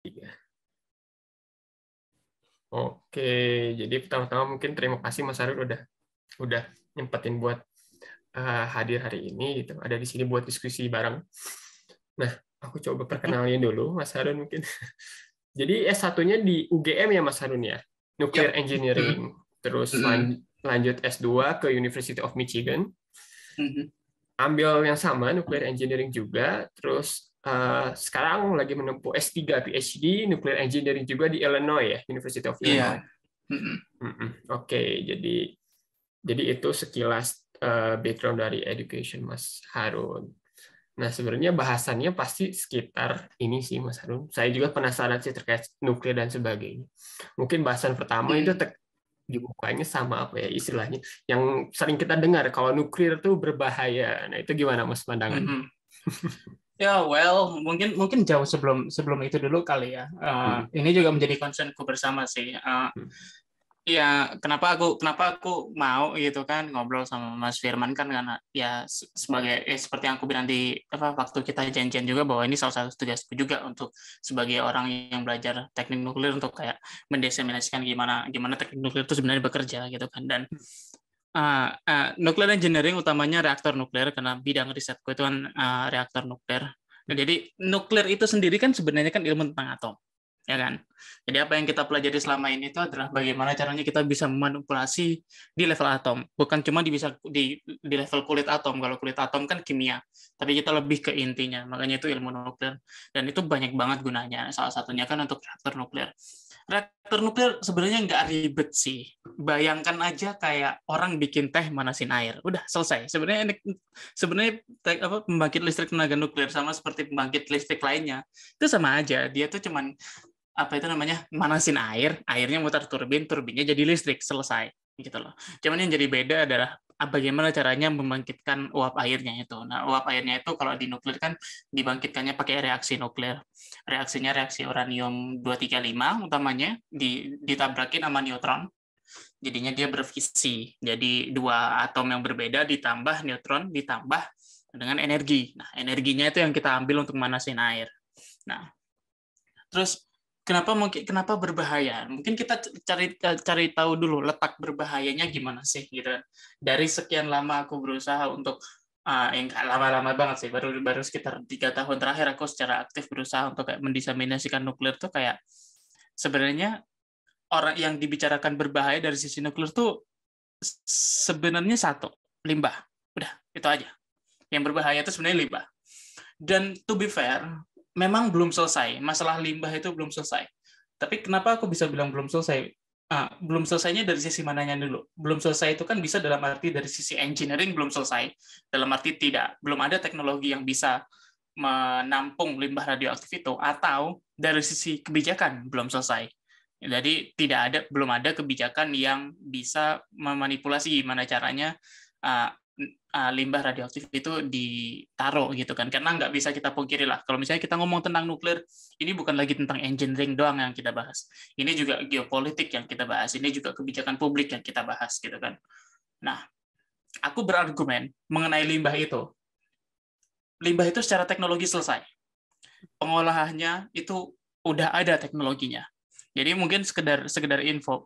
Iya. Oke, jadi pertama-tama mungkin terima kasih Mas Harun udah udah nyempetin buat uh, hadir hari ini gitu. Ada di sini buat diskusi bareng. Nah, aku coba perkenalin dulu Mas Harun mungkin. Jadi S1-nya di UGM ya Mas Harun ya. Nuclear Engineering. Terus mm-hmm. lan lanjut S2 ke University of Michigan. Mm-hmm. Ambil yang sama Nuclear Engineering juga, terus Eh, sekarang lagi menempuh S3 PhD Nuclear Engineering juga di Illinois ya, University of iya. Illinois. Yeah. Mm-mm. Oke, okay, jadi jadi itu sekilas eh, background dari education Mas Harun. Nah, sebenarnya bahasannya pasti sekitar ini sih Mas Harun. Saya juga penasaran sih terkait nuklir dan sebagainya. Mungkin bahasan pertama mm. itu iya. dibukanya sama apa ya istilahnya yang sering kita dengar kalau nuklir itu berbahaya. Nah, itu gimana Mas pandangan? Mm-hmm. Ya, yeah, well, mungkin mungkin jauh sebelum sebelum itu dulu kali ya. Uh, hmm. Ini juga menjadi concernku bersama sih. Uh, hmm. Ya, kenapa aku kenapa aku mau gitu kan ngobrol sama Mas Firman kan karena ya sebagai eh, seperti yang aku bilang di apa waktu kita janjian juga bahwa ini salah satu tugasku juga untuk sebagai orang yang belajar teknik nuklir untuk kayak mendeseminasikan gimana gimana teknik nuklir itu sebenarnya bekerja gitu kan dan hmm uh, ah, ah, nuklir engineering utamanya reaktor nuklir karena bidang risetku itu kan uh, reaktor nuklir. Nah, jadi nuklir itu sendiri kan sebenarnya kan ilmu tentang atom, ya kan? Jadi apa yang kita pelajari selama ini itu adalah bagaimana caranya kita bisa memanipulasi di level atom, bukan cuma di bisa di di level kulit atom. Kalau kulit atom kan kimia, tapi kita lebih ke intinya. Makanya itu ilmu nuklir dan itu banyak banget gunanya. Salah satunya kan untuk reaktor nuklir reaktor nuklir sebenarnya nggak ribet sih. Bayangkan aja kayak orang bikin teh manasin air, udah selesai. Sebenarnya sebenarnya apa pembangkit listrik tenaga nuklir sama seperti pembangkit listrik lainnya. Itu sama aja, dia tuh cuman apa itu namanya manasin air, airnya mutar turbin, turbinnya jadi listrik, selesai gitu loh. Cuman yang jadi beda adalah ah, bagaimana caranya membangkitkan uap airnya itu. Nah, uap airnya itu kalau di nuklir kan dibangkitkannya pakai reaksi nuklir. Reaksinya reaksi uranium 235 utamanya di, ditabrakin sama neutron. Jadinya dia berfisi. Jadi dua atom yang berbeda ditambah neutron ditambah dengan energi. Nah, energinya itu yang kita ambil untuk manasin air. Nah, terus kenapa mungkin kenapa berbahaya? Mungkin kita cari cari tahu dulu letak berbahayanya gimana sih gitu. Dari sekian lama aku berusaha untuk uh, yang lama-lama banget sih baru baru sekitar tiga tahun terakhir aku secara aktif berusaha untuk kayak mendiseminasikan nuklir tuh kayak sebenarnya orang yang dibicarakan berbahaya dari sisi nuklir tuh sebenarnya satu limbah udah itu aja yang berbahaya itu sebenarnya limbah dan to be fair memang belum selesai. Masalah limbah itu belum selesai. Tapi kenapa aku bisa bilang belum selesai? Ah, belum selesainya dari sisi mananya dulu. Belum selesai itu kan bisa dalam arti dari sisi engineering belum selesai. Dalam arti tidak, belum ada teknologi yang bisa menampung limbah radioaktif itu atau dari sisi kebijakan belum selesai. Jadi tidak ada belum ada kebijakan yang bisa memanipulasi gimana caranya ah, uh, limbah radioaktif itu ditaruh gitu kan karena nggak bisa kita pungkiri lah kalau misalnya kita ngomong tentang nuklir ini bukan lagi tentang engineering doang yang kita bahas ini juga geopolitik yang kita bahas ini juga kebijakan publik yang kita bahas gitu kan nah aku berargumen mengenai limbah itu limbah itu secara teknologi selesai pengolahannya itu udah ada teknologinya jadi mungkin sekedar sekedar info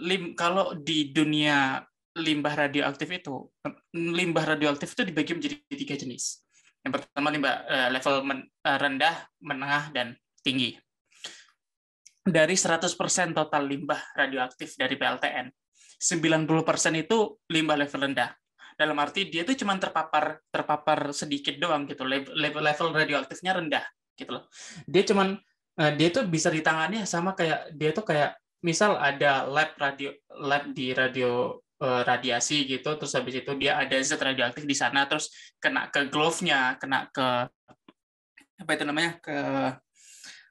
lim kalau di dunia limbah radioaktif itu limbah radioaktif itu dibagi menjadi tiga jenis. Yang pertama limbah eh, level eh, rendah, menengah, dan tinggi. Dari 100% total limbah radioaktif dari PLTN, 90% itu limbah level rendah. Dalam arti dia itu cuma terpapar terpapar sedikit doang gitu. Level level radioaktifnya rendah gitu loh. Dia cuma eh, dia tuh bisa ditangani sama kayak dia tuh kayak misal ada lab radio lab di radio Eh, radiasi gitu terus habis itu dia ada zat radioaktif di sana terus kena ke glove-nya kena ke apa itu namanya ke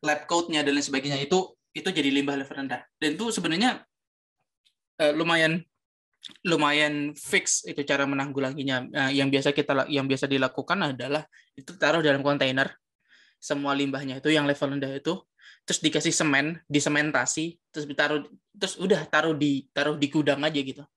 lab coat-nya dan lain sebagainya itu itu jadi limbah level rendah dan itu sebenarnya uh, lumayan lumayan fix itu cara menanggulanginya. Nah, yang biasa kita yang biasa dilakukan adalah itu taruh dalam kontainer semua limbahnya itu yang level rendah itu terus dikasih semen, disementasi, terus ditaruh terus udah taruh di taruh di gudang aja gitu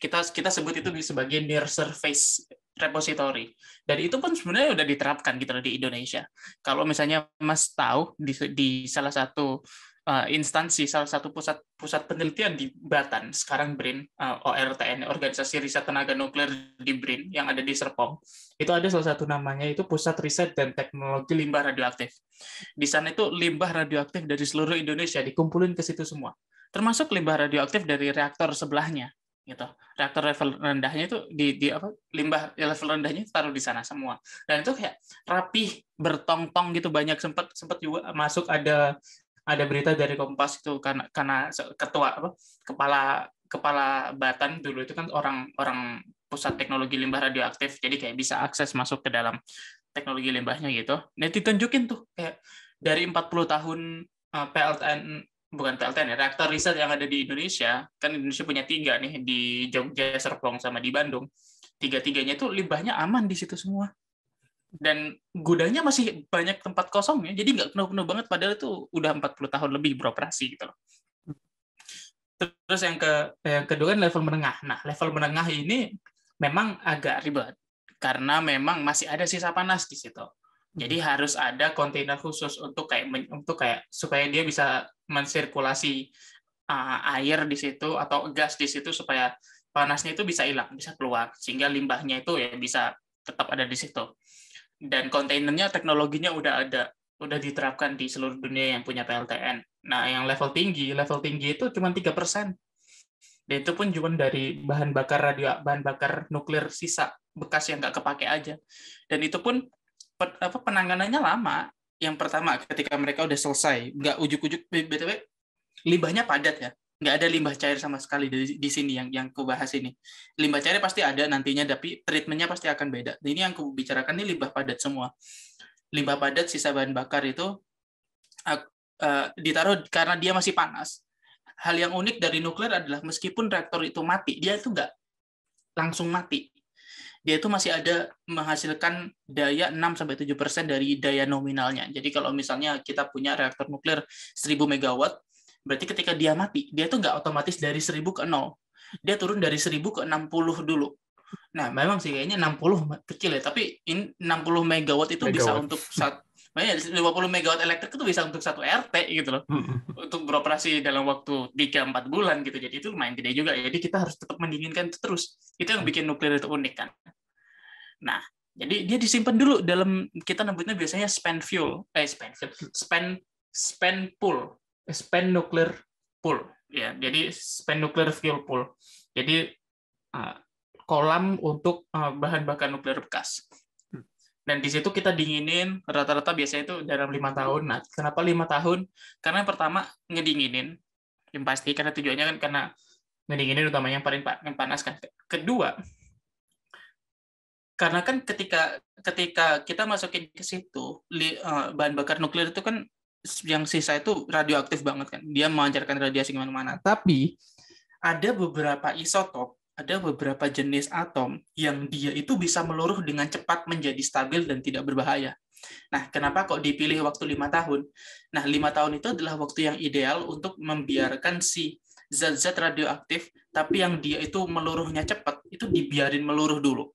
kita kita sebut itu sebagai near surface repository dan itu pun sebenarnya sudah diterapkan gitu di Indonesia kalau misalnya Mas tahu di, di salah satu uh, instansi salah satu pusat pusat penelitian di Batan sekarang BRIN uh, eh, ORTN organisasi riset tenaga nuklir di BRIN yang ada di Serpong itu ada salah satu namanya itu pusat riset dan teknologi limbah radioaktif di sana itu limbah radioaktif dari seluruh Indonesia dikumpulin ke situ semua termasuk limbah radioaktif dari reaktor sebelahnya gitu reaktor level rendahnya itu di, di apa limbah level rendahnya taruh di sana semua dan itu kayak rapih bertong-tong gitu banyak sempat sempat juga masuk ada ada berita dari Kompas itu karena karena ketua apa kepala kepala Batan dulu itu kan orang orang pusat teknologi limbah radioaktif jadi kayak bisa akses masuk ke dalam teknologi limbahnya gitu. Nah ditunjukin tuh kayak dari 40 tahun eh, PLTN bukan PLTN ya, reaktor riset yang ada di Indonesia, kan Indonesia punya tiga nih, di Jogja, Serpong, sama di Bandung. Tiga-tiganya itu limbahnya aman di situ semua. Dan gudangnya masih banyak tempat kosong ya, jadi nggak penuh-penuh banget, padahal itu udah 40 tahun lebih beroperasi gitu loh. Terus yang ke yang kedua kan level menengah. Nah, level menengah ini memang agak ribet karena memang masih ada sisa panas di situ. Jadi hmm. harus ada kontainer khusus untuk kayak untuk kayak supaya dia bisa mensirkulasi uh, air di situ atau gas di situ supaya panasnya itu bisa hilang, bisa keluar sehingga limbahnya itu ya bisa tetap ada di situ. Dan kontainernya teknologinya udah ada, udah diterapkan di seluruh dunia yang punya PLTN. Nah, yang level tinggi, level tinggi itu cuma 3%. Dan itu pun cuma dari bahan bakar radio, bahan bakar nuklir sisa bekas yang nggak kepake aja. Dan itu pun pen, apa penanganannya lama. Yang pertama ketika mereka udah selesai, nggak ujuk-ujuk btw limbahnya padat ya, nggak ada limbah cair sama sekali di, di sini yang yang aku bahas ini. Limbah cair pasti ada nantinya, tapi treatmentnya pasti akan beda. Nah, ini yang aku bicarakan ini limbah padat semua. Limbah padat sisa bahan bakar itu uh, uh, ditaruh karena dia masih panas. Hal yang unik dari nuklir adalah meskipun reaktor itu mati, dia itu nggak langsung mati dia itu masih ada menghasilkan daya 6 sampai 7% dari daya nominalnya. Jadi kalau misalnya kita punya reaktor nuklir 1000 MW, berarti ketika dia mati, dia itu nggak otomatis dari 1000 ke 0. Dia turun dari 1000 ke 60 dulu. Nah, memang sih kayaknya 60 kecil ya, tapi ini 60 MW itu megawatt. bisa untuk satu Makanya 50 megawatt elektrik itu bisa untuk satu RT gitu loh. untuk beroperasi dalam waktu 3-4 bulan gitu. Jadi itu lumayan gede juga. Jadi kita harus tetap mendinginkan itu terus. Itu yang bikin nuklir itu unik kan. Nah, jadi dia disimpan dulu dalam kita nyebutnya biasanya spent fuel, eh spent fuel, Spent, spent pool, eh, spent nuclear pool. Ya, jadi spent nuclear fuel pool. Jadi ah, kolam untuk ah, bahan bakar nuklir bekas dan di situ kita dinginin rata-rata biasanya itu dalam lima tahun nah kenapa lima tahun karena yang pertama ngedinginin yang pasti karena tujuannya kan karena ngedinginin utamanya yang paling yang panas kan kedua karena kan ketika ketika kita masukin ke situ li, uh, bahan bakar nuklir itu kan yang sisa itu radioaktif banget kan dia mengajarkan radiasi kemana-mana tapi ada beberapa isotop ada beberapa jenis atom yang dia itu bisa meluruh dengan cepat menjadi stabil dan tidak berbahaya. Nah, kenapa kok dipilih waktu lima tahun? Nah, lima tahun itu adalah waktu yang ideal untuk membiarkan si zat-zat radioaktif, tapi yang dia itu meluruhnya cepat, itu dibiarin meluruh dulu.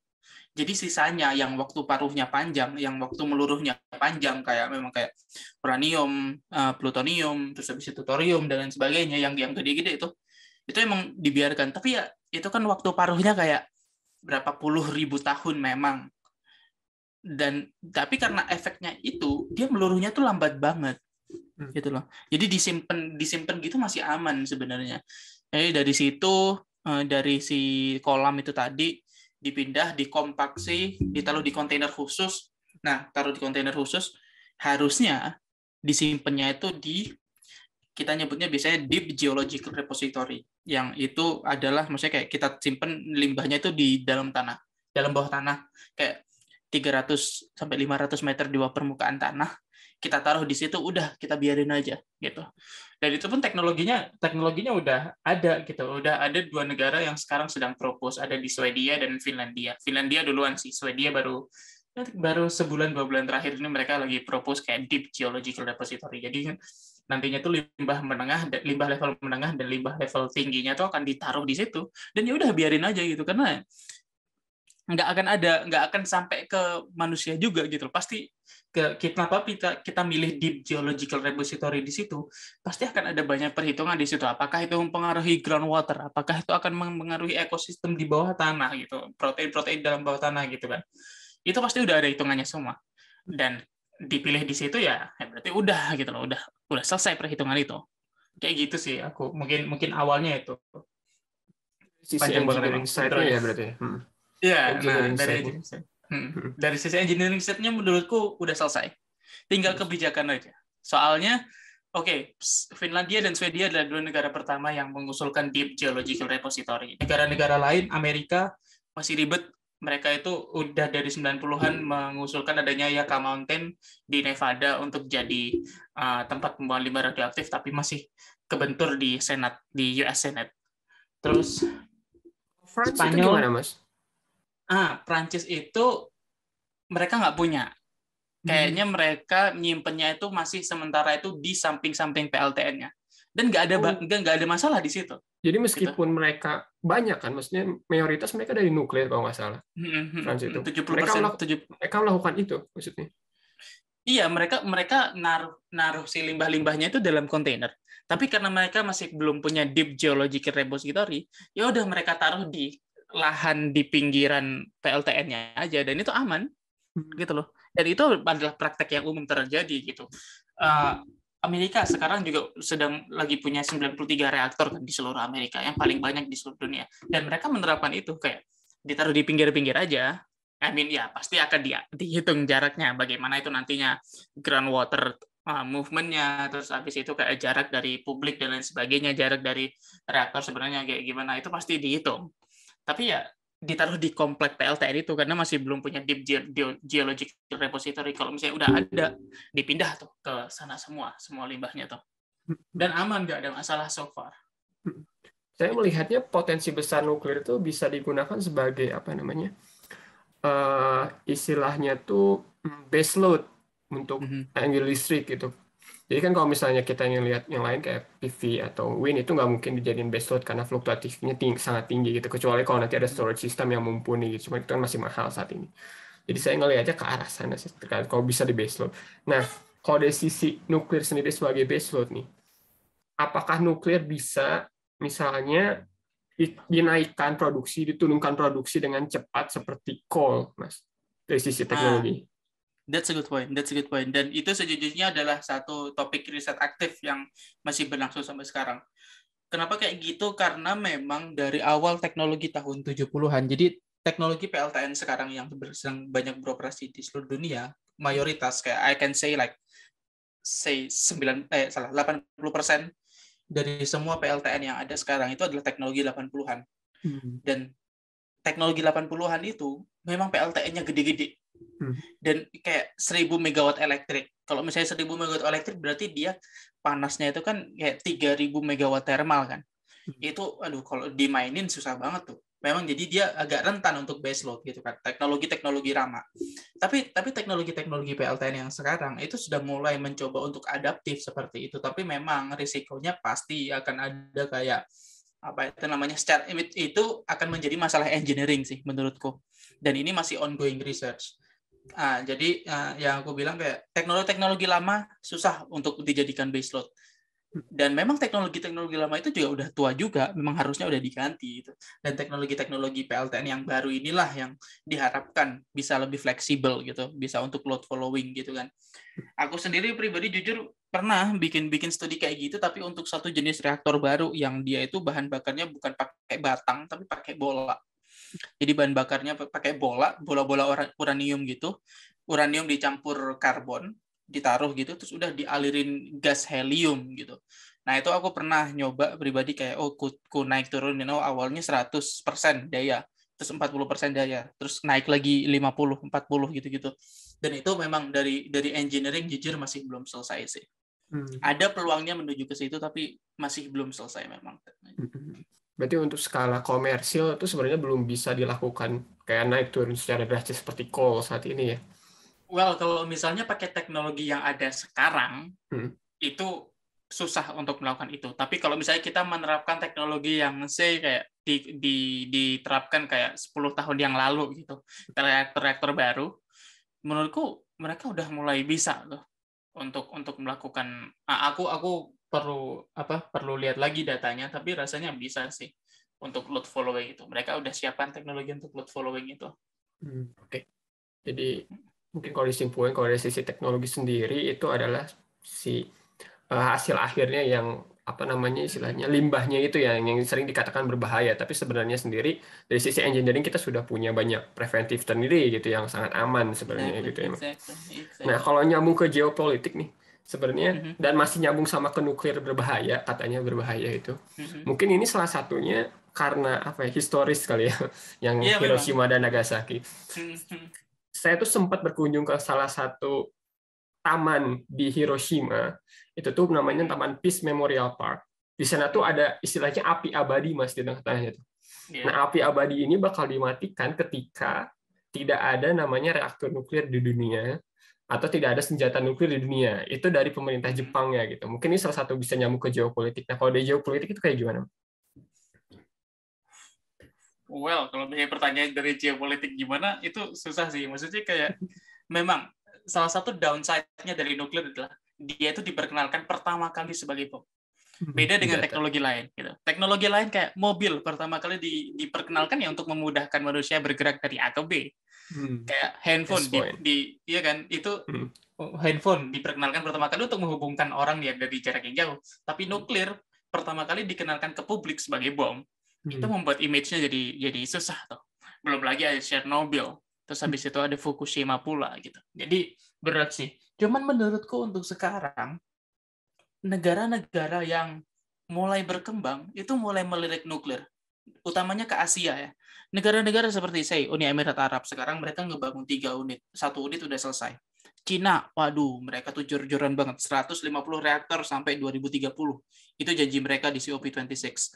Jadi sisanya yang waktu paruhnya panjang, yang waktu meluruhnya panjang kayak memang kayak uranium, eh, plutonium, terus habis itu thorium dan lain sebagainya yang yang gede-gede itu itu emang dibiarkan tapi ya itu kan waktu paruhnya kayak berapa puluh ribu tahun memang dan tapi karena efeknya itu dia meluruhnya tuh lambat banget hmm. gitu loh jadi disimpan disimpan gitu masih aman sebenarnya jadi dari situ eh, dari si kolam itu tadi dipindah dikompaksi ditaruh di kontainer khusus nah taruh di kontainer khusus harusnya disimpannya itu di kita nyebutnya biasanya deep geological repository yang itu adalah maksudnya kayak kita simpen limbahnya itu di dalam tanah dalam bawah tanah kayak 300 sampai 500 meter di bawah permukaan tanah kita taruh di situ udah kita biarin aja gitu dan itu pun teknologinya teknologinya udah ada gitu udah ada dua negara yang sekarang sedang propose ada di Swedia dan Finlandia Finlandia duluan sih Swedia baru baru sebulan dua bulan terakhir ini mereka lagi propose kayak deep geological repository jadi nantinya tuh limbah menengah limbah level menengah dan limbah level tingginya tuh akan ditaruh di situ dan ya udah biarin aja gitu karena nggak akan ada nggak akan sampai ke manusia juga gitu pasti ke kita apa? kita kita milih deep geological repository di situ pasti akan ada banyak perhitungan di situ apakah itu mempengaruhi groundwater apakah itu akan mempengaruhi ekosistem di bawah tanah gitu protein protein dalam bawah tanah gitu kan itu pasti udah ada hitungannya semua dan dipilih di situ ya, ya berarti udah gitu loh, udah udah selesai perhitungan itu. Kayak gitu sih aku mungkin mungkin awalnya itu. Sisi Panjang engineering side ya berarti. Ya? Hmm. ya nah, dari side. Hmm. hmm. dari sisi engineering side nya menurutku udah selesai. Tinggal kebijakan aja. Soalnya, oke, okay, Finlandia dan Swedia adalah dua negara pertama yang mengusulkan deep geological repository. Negara-negara lain, Amerika masih ribet mereka itu udah dari 90-an mengusulkan adanya Yaka Mountain di Nevada untuk jadi uh, tempat pembuangan limbah radioaktif tapi masih kebentur di Senat di US Senate. Terus France Spanyol, itu Mas? Ah, Prancis itu mereka nggak punya. Hmm. Kayaknya hmm. mereka nyimpennya itu masih sementara itu di samping-samping PLTN-nya dan nggak ada oh. nggak nggak ada masalah di situ. Jadi gitu. meskipun gitu. mereka banyak kan, maksudnya mayoritas mereka dari nuklir kalau nggak salah. Trans mm-hmm. itu. mereka, melakukan, itu maksudnya. Iya, mereka mereka naruh naruh si limbah-limbahnya itu dalam kontainer. Tapi karena mereka masih belum punya deep geologic repository, ya udah mereka taruh di lahan di pinggiran PLTN-nya aja dan itu aman hmm. gitu loh. Dan itu adalah praktek yang umum terjadi gitu. Uh, Amerika sekarang juga sedang lagi punya 93 reaktor kan di seluruh Amerika yang paling banyak di seluruh dunia dan mereka menerapkan itu kayak ditaruh di pinggir-pinggir aja I mean ya pasti akan di, dihitung jaraknya bagaimana itu nantinya groundwater uh, movementnya terus habis itu kayak jarak dari publik dan lain sebagainya jarak dari reaktor sebenarnya kayak gimana itu pasti dihitung tapi ya ditaruh di komplek PLTN itu karena masih belum punya deep geologic repository. Kalau misalnya udah ada, dipindah tuh ke sana semua, semua limbahnya tuh. Hmm. Dan aman nggak ada masalah so far. Hmm. Saya melihatnya potensi besar nuklir itu bisa digunakan sebagai apa namanya? Uh, istilahnya tuh mm, base load untuk mm -hmm. energi listrik gitu. Jadi kan kalau misalnya kita yang lihat yang lain kayak PV atau wind itu nggak mungkin dijadiin base load karena fluktuatifnya tinggi, sangat tinggi gitu. Kecuali kalau nanti ada storage system yang mumpuni gitu. Cuma itu kan masih mahal saat ini. Jadi saya ngelihatnya ke arah sana sih terkait kalau bisa di base load. Nah, kalau dari sisi nuklir sendiri sebagai base load nih, apakah nuklir bisa misalnya dinaikkan produksi, diturunkan produksi dengan cepat seperti coal, Mas, dari sisi teknologi? That's a good point. That's a good point. Dan itu sejujurnya adalah satu topik riset aktif yang masih berlangsung sampai sekarang. Kenapa kayak gitu? Karena memang dari awal teknologi tahun 70-an. Jadi teknologi PLTN sekarang yang sedang banyak beroperasi di seluruh dunia, mayoritas kayak I can say like say 9 eh salah 80% dari semua PLTN yang ada sekarang itu adalah teknologi 80-an. Hmm. Dan teknologi 80-an itu memang PLTN-nya gede-gede Hmm. Dan kayak 1000 megawatt elektrik. Kalau misalnya 1000 megawatt elektrik berarti dia panasnya itu kan kayak 3000 megawatt thermal kan. Hmm. Itu aduh kalau dimainin susah banget tuh. Memang jadi dia agak rentan untuk base load gitu kan. Teknologi-teknologi ramah. Tapi tapi teknologi-teknologi PLTN yang sekarang itu sudah mulai mencoba untuk adaptif seperti itu. Tapi memang risikonya pasti akan ada kayak apa itu namanya secara itu akan menjadi masalah engineering sih menurutku dan ini masih ongoing research Ah, jadi uh, yang aku bilang kayak teknologi-teknologi lama susah untuk dijadikan base load. Dan memang teknologi-teknologi lama itu juga udah tua juga, memang harusnya udah diganti gitu. Dan teknologi-teknologi PLTN yang baru inilah yang diharapkan bisa lebih fleksibel gitu, bisa untuk load following gitu kan. Aku sendiri pribadi jujur pernah bikin-bikin studi kayak gitu tapi untuk satu jenis reaktor baru yang dia itu bahan bakarnya bukan pakai batang tapi pakai bola jadi bahan bakarnya pakai bola, bola-bola uranium gitu. Uranium dicampur karbon, ditaruh gitu, terus udah dialirin gas helium gitu. Nah itu aku pernah nyoba pribadi kayak, oh ku, ku naik turun, you know, awalnya 100% daya, terus 40% daya, terus naik lagi 50, 40 gitu-gitu. Dan itu memang dari dari engineering jujur masih belum selesai sih. Hmm. Ada peluangnya menuju ke situ tapi masih belum selesai memang. Hmm. Berarti untuk skala komersil itu sebenarnya belum bisa dilakukan kayak naik turun secara drastis seperti coal saat ini ya. Well, kalau misalnya pakai teknologi yang ada sekarang, hmm. itu susah untuk melakukan itu. Tapi kalau misalnya kita menerapkan teknologi yang say kayak di, di, diterapkan kayak 10 tahun yang lalu gitu, reaktor-reaktor baru, menurutku mereka udah mulai bisa loh untuk untuk melakukan aku aku perlu apa perlu lihat lagi datanya tapi rasanya bisa sih untuk load following itu mereka udah siapkan teknologi untuk load following itu hmm, oke okay. jadi mungkin kalau disimpulkan kalau dari sisi teknologi sendiri itu adalah si uh, hasil akhirnya yang apa namanya istilahnya limbahnya itu yang yang sering dikatakan berbahaya tapi sebenarnya sendiri dari sisi engineering kita sudah punya banyak preventif sendiri gitu yang sangat aman sebenarnya exactly, gitu ya. Exactly, exactly. Nah, kalau nyambung ke geopolitik nih sebenarnya mm -hmm. dan masih nyambung sama ke nuklir berbahaya katanya berbahaya itu mm -hmm. mungkin ini salah satunya karena apa ya historis kali ya yang yeah, iya, Hiroshima memang. dan Nagasaki mm -hmm. saya tuh sempat berkunjung ke salah satu taman di Hiroshima itu tuh namanya mm-hmm. Taman Peace Memorial Park di sana tuh ada istilahnya api abadi mas di tengah-tengahnya tuh yeah. nah api abadi ini bakal dimatikan ketika tidak ada namanya reaktor nuklir di dunia atau tidak ada senjata nuklir di dunia. Itu dari pemerintah Jepang ya gitu. Mungkin ini salah satu bisa nyamuk ke geopolitik. Nah, kalau dari geopolitik itu kayak gimana? Well, kalau misalnya pertanyaan dari geopolitik gimana, itu susah sih. Maksudnya kayak memang salah satu downside-nya dari nuklir adalah dia itu diperkenalkan pertama kali sebagai bom. Hmm, beda dengan teknologi lain. Gitu. Teknologi lain kayak mobil pertama kali di, diperkenalkan ya untuk memudahkan manusia bergerak dari A ke B Hmm. Kayak handphone di, di iya kan itu hmm. Oh, handphone diperkenalkan pertama kali untuk menghubungkan orang yang dari jarak yang jauh. Tapi hmm. nuklir pertama kali dikenalkan ke publik sebagai bom. Hmm. Itu membuat image-nya jadi jadi susah tuh. Belum lagi ada Chernobyl. Terus habis itu ada Fukushima pula gitu. Jadi berat sih. Cuman menurutku untuk sekarang negara-negara yang mulai berkembang itu mulai melirik nuklir utamanya ke Asia ya. Negara-negara seperti saya, Uni Emirat Arab, sekarang mereka ngebangun tiga unit. Satu unit udah selesai. Cina, waduh, mereka tuh jor-joran banget. 150 reaktor sampai 2030. Itu janji mereka di COP26.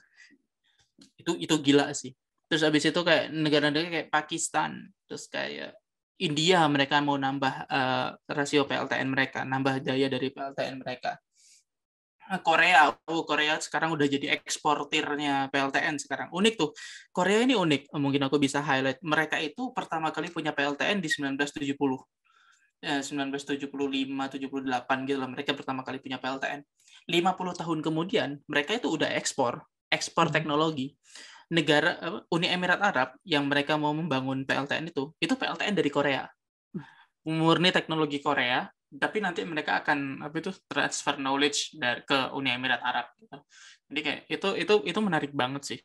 Itu itu gila sih. Terus abis itu kayak negara-negara kayak Pakistan, terus kayak India mereka mau nambah uh, rasio PLTN mereka, nambah daya dari PLTN mereka. Ah, Korea, oh Korea sekarang udah jadi eksportirnya PLTN sekarang. Unik tuh. Korea ini unik. Oh, mungkin aku bisa highlight. Mereka itu pertama kali punya PLTN di 1970. Ya, 1975, 78 gitu lah. Mereka pertama kali punya PLTN. 50 tahun kemudian, mereka itu udah ekspor. Ekspor hmm. teknologi. Negara Uni Emirat Arab yang mereka mau membangun PLTN itu, itu PLTN dari Korea. Murni teknologi Korea, tapi nanti mereka akan apa itu transfer knowledge dari ke Uni Emirat Arab gitu. jadi kayak itu itu itu menarik banget sih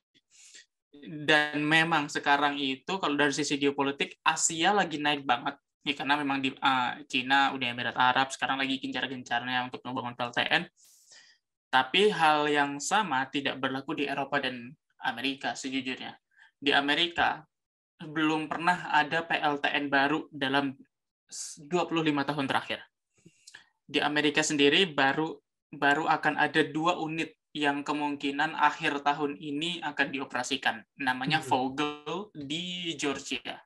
dan memang sekarang itu kalau dari sisi geopolitik Asia lagi naik banget ya karena memang di uh, Cina Uni Emirat Arab sekarang lagi gencar-gencarnya untuk membangun PLTN tapi hal yang sama tidak berlaku di Eropa dan Amerika sejujurnya di Amerika belum pernah ada PLTN baru dalam 25 tahun terakhir di Amerika sendiri baru baru akan ada dua unit yang kemungkinan akhir tahun ini akan dioperasikan. Namanya Vogel di Georgia.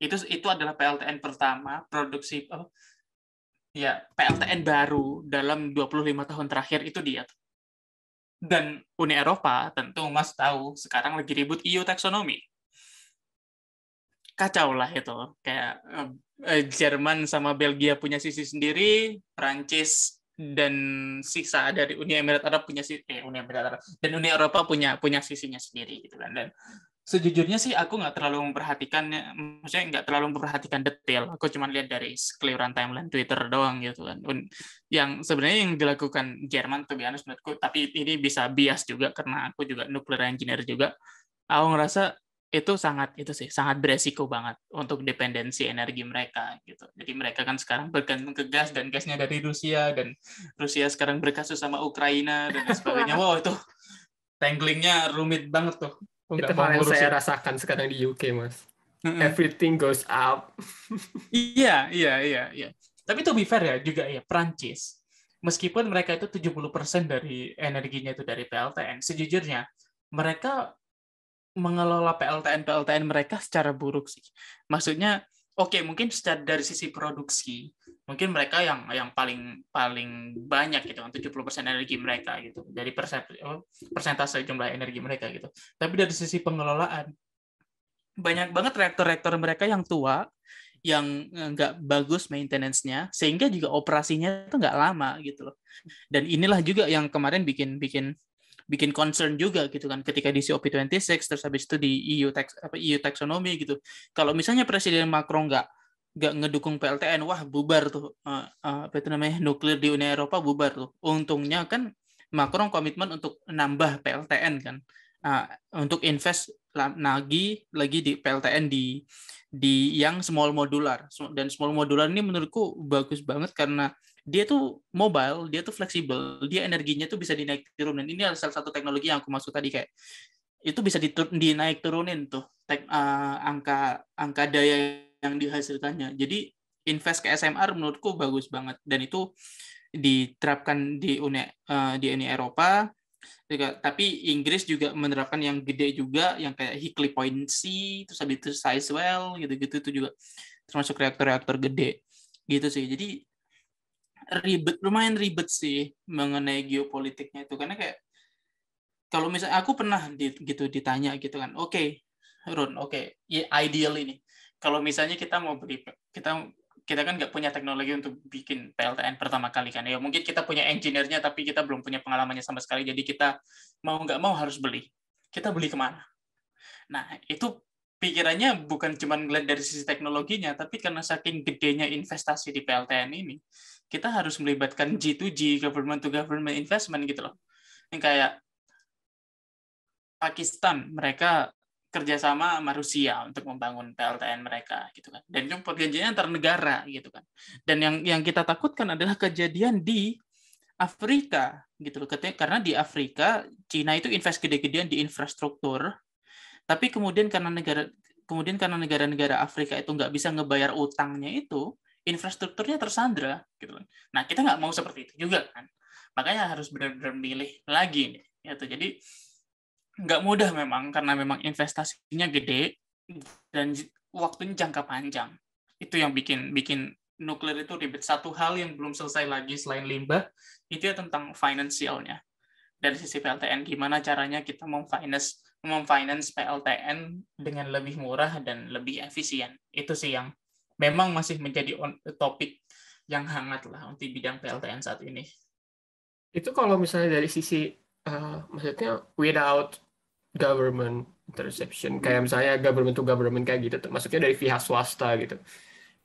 Itu itu adalah PLTN pertama produksi oh, ya PLTN baru dalam 25 tahun terakhir itu dia. Dan Uni Eropa tentu Mas tahu sekarang lagi ribut EU taksonomi kacau lah itu kayak Jerman eh, Jerman sama Belgia punya sisi sendiri Prancis dan sisa dari Uni Emirat Arab punya sisi eh, Uni Emirat Arab dan Uni Eropa punya punya sisinya sendiri gitu kan dan sejujurnya sih aku nggak terlalu memperhatikan maksudnya nggak terlalu memperhatikan detail aku cuma lihat dari sekeliruan timeline Twitter doang gitu kan yang sebenarnya yang dilakukan Jerman tuh biasa menurutku tapi ini bisa bias juga karena aku juga nuklir engineer juga aku ngerasa itu sangat itu sih sangat beresiko banget untuk dependensi energi mereka gitu. Jadi mereka kan sekarang bergantung ke gas dan gasnya dari Rusia dan Rusia sekarang berkasus sama Ukraina dan sebagainya. wow itu tanglingnya rumit banget tuh. itu hal yang saya rasakan sekarang di UK mas. Everything goes up. iya iya iya iya. Tapi to be fair ya juga ya Prancis meskipun mereka itu 70% dari energinya itu dari PLTN sejujurnya mereka mengelola PLTN-PLTN mereka secara buruk sih. Maksudnya, oke okay, mungkin secara dari sisi produksi, mungkin mereka yang yang paling paling banyak gitu kan 70% energi mereka gitu dari persen, persentase jumlah energi mereka gitu. Tapi dari sisi pengelolaan banyak banget reaktor-reaktor mereka yang tua yang eh, nggak bagus maintenance-nya sehingga juga operasinya itu nggak lama gitu loh dan inilah juga yang kemarin bikin bikin bikin concern juga gitu kan ketika di COP26 terus habis itu di EU tax apa EU taxonomy gitu. Kalau misalnya Presiden Macron nggak nggak ngedukung PLTN, wah bubar tuh uh, uh, apa itu namanya nuklir di Uni Eropa bubar tuh. Untungnya kan Macron komitmen untuk nambah PLTN kan uh, untuk invest lagi lagi di PLTN di di yang small modular dan small modular ini menurutku bagus banget karena dia tuh mobile, dia tuh fleksibel, dia energinya tuh bisa dinaik turun. Dan Ini adalah salah satu teknologi yang aku maksud tadi kayak itu bisa dinaik turunin tuh tek, uh, angka angka daya yang dihasilkannya. Jadi invest ke SMR menurutku bagus banget dan itu diterapkan di Uni uh, di Uni Eropa juga tapi Inggris juga menerapkan yang gede juga yang kayak Hickley Point C terus habis itu Sizewell gitu-gitu itu juga termasuk reaktor-reaktor gede gitu sih jadi ribet lumayan ribet sih mengenai geopolitiknya itu karena kayak kalau misalnya aku pernah di, gitu ditanya gitu kan oke okay, Run oke okay, ya, yeah, ideal ini kalau misalnya kita mau beli kita kita kan nggak punya teknologi untuk bikin PLTN pertama kali kan ya mungkin kita punya engineer-nya tapi kita belum punya pengalamannya sama sekali jadi kita mau nggak mau harus beli kita beli kemana nah itu pikirannya bukan cuma ngeliat dari sisi teknologinya, tapi karena saking gedenya investasi di PLTN ini, kita harus melibatkan G2G, government to government investment gitu loh. Yang kayak Pakistan, mereka kerjasama sama Rusia untuk membangun PLTN mereka gitu kan dan itu perjanjiannya antar negara gitu kan dan yang yang kita takutkan adalah kejadian di Afrika gitu loh karena di Afrika Cina itu invest gede-gedean di infrastruktur tapi kemudian karena negara kemudian karena negara-negara Afrika itu nggak bisa ngebayar utangnya itu, infrastrukturnya tersandra gitu kan. Nah, kita nggak mau seperti itu juga kan. Makanya harus benar-benar milih lagi nih. Yaitu, Jadi nggak mudah memang karena memang investasinya gede dan waktunya jangka panjang. Itu yang bikin bikin nuklir itu ribet. Satu hal yang belum selesai lagi selain limbah itu ya tentang finansialnya. Dari sisi PLTN gimana caranya kita memfinance memfinance PLTN hmm. dengan lebih murah dan lebih efisien. Itu sih yang memang masih menjadi topik yang hangat lah untuk bidang PLTN saat ini. Itu kalau misalnya dari sisi uh, maksudnya without government interception kayak hmm. misalnya government to government kayak gitu maksudnya dari pihak swasta gitu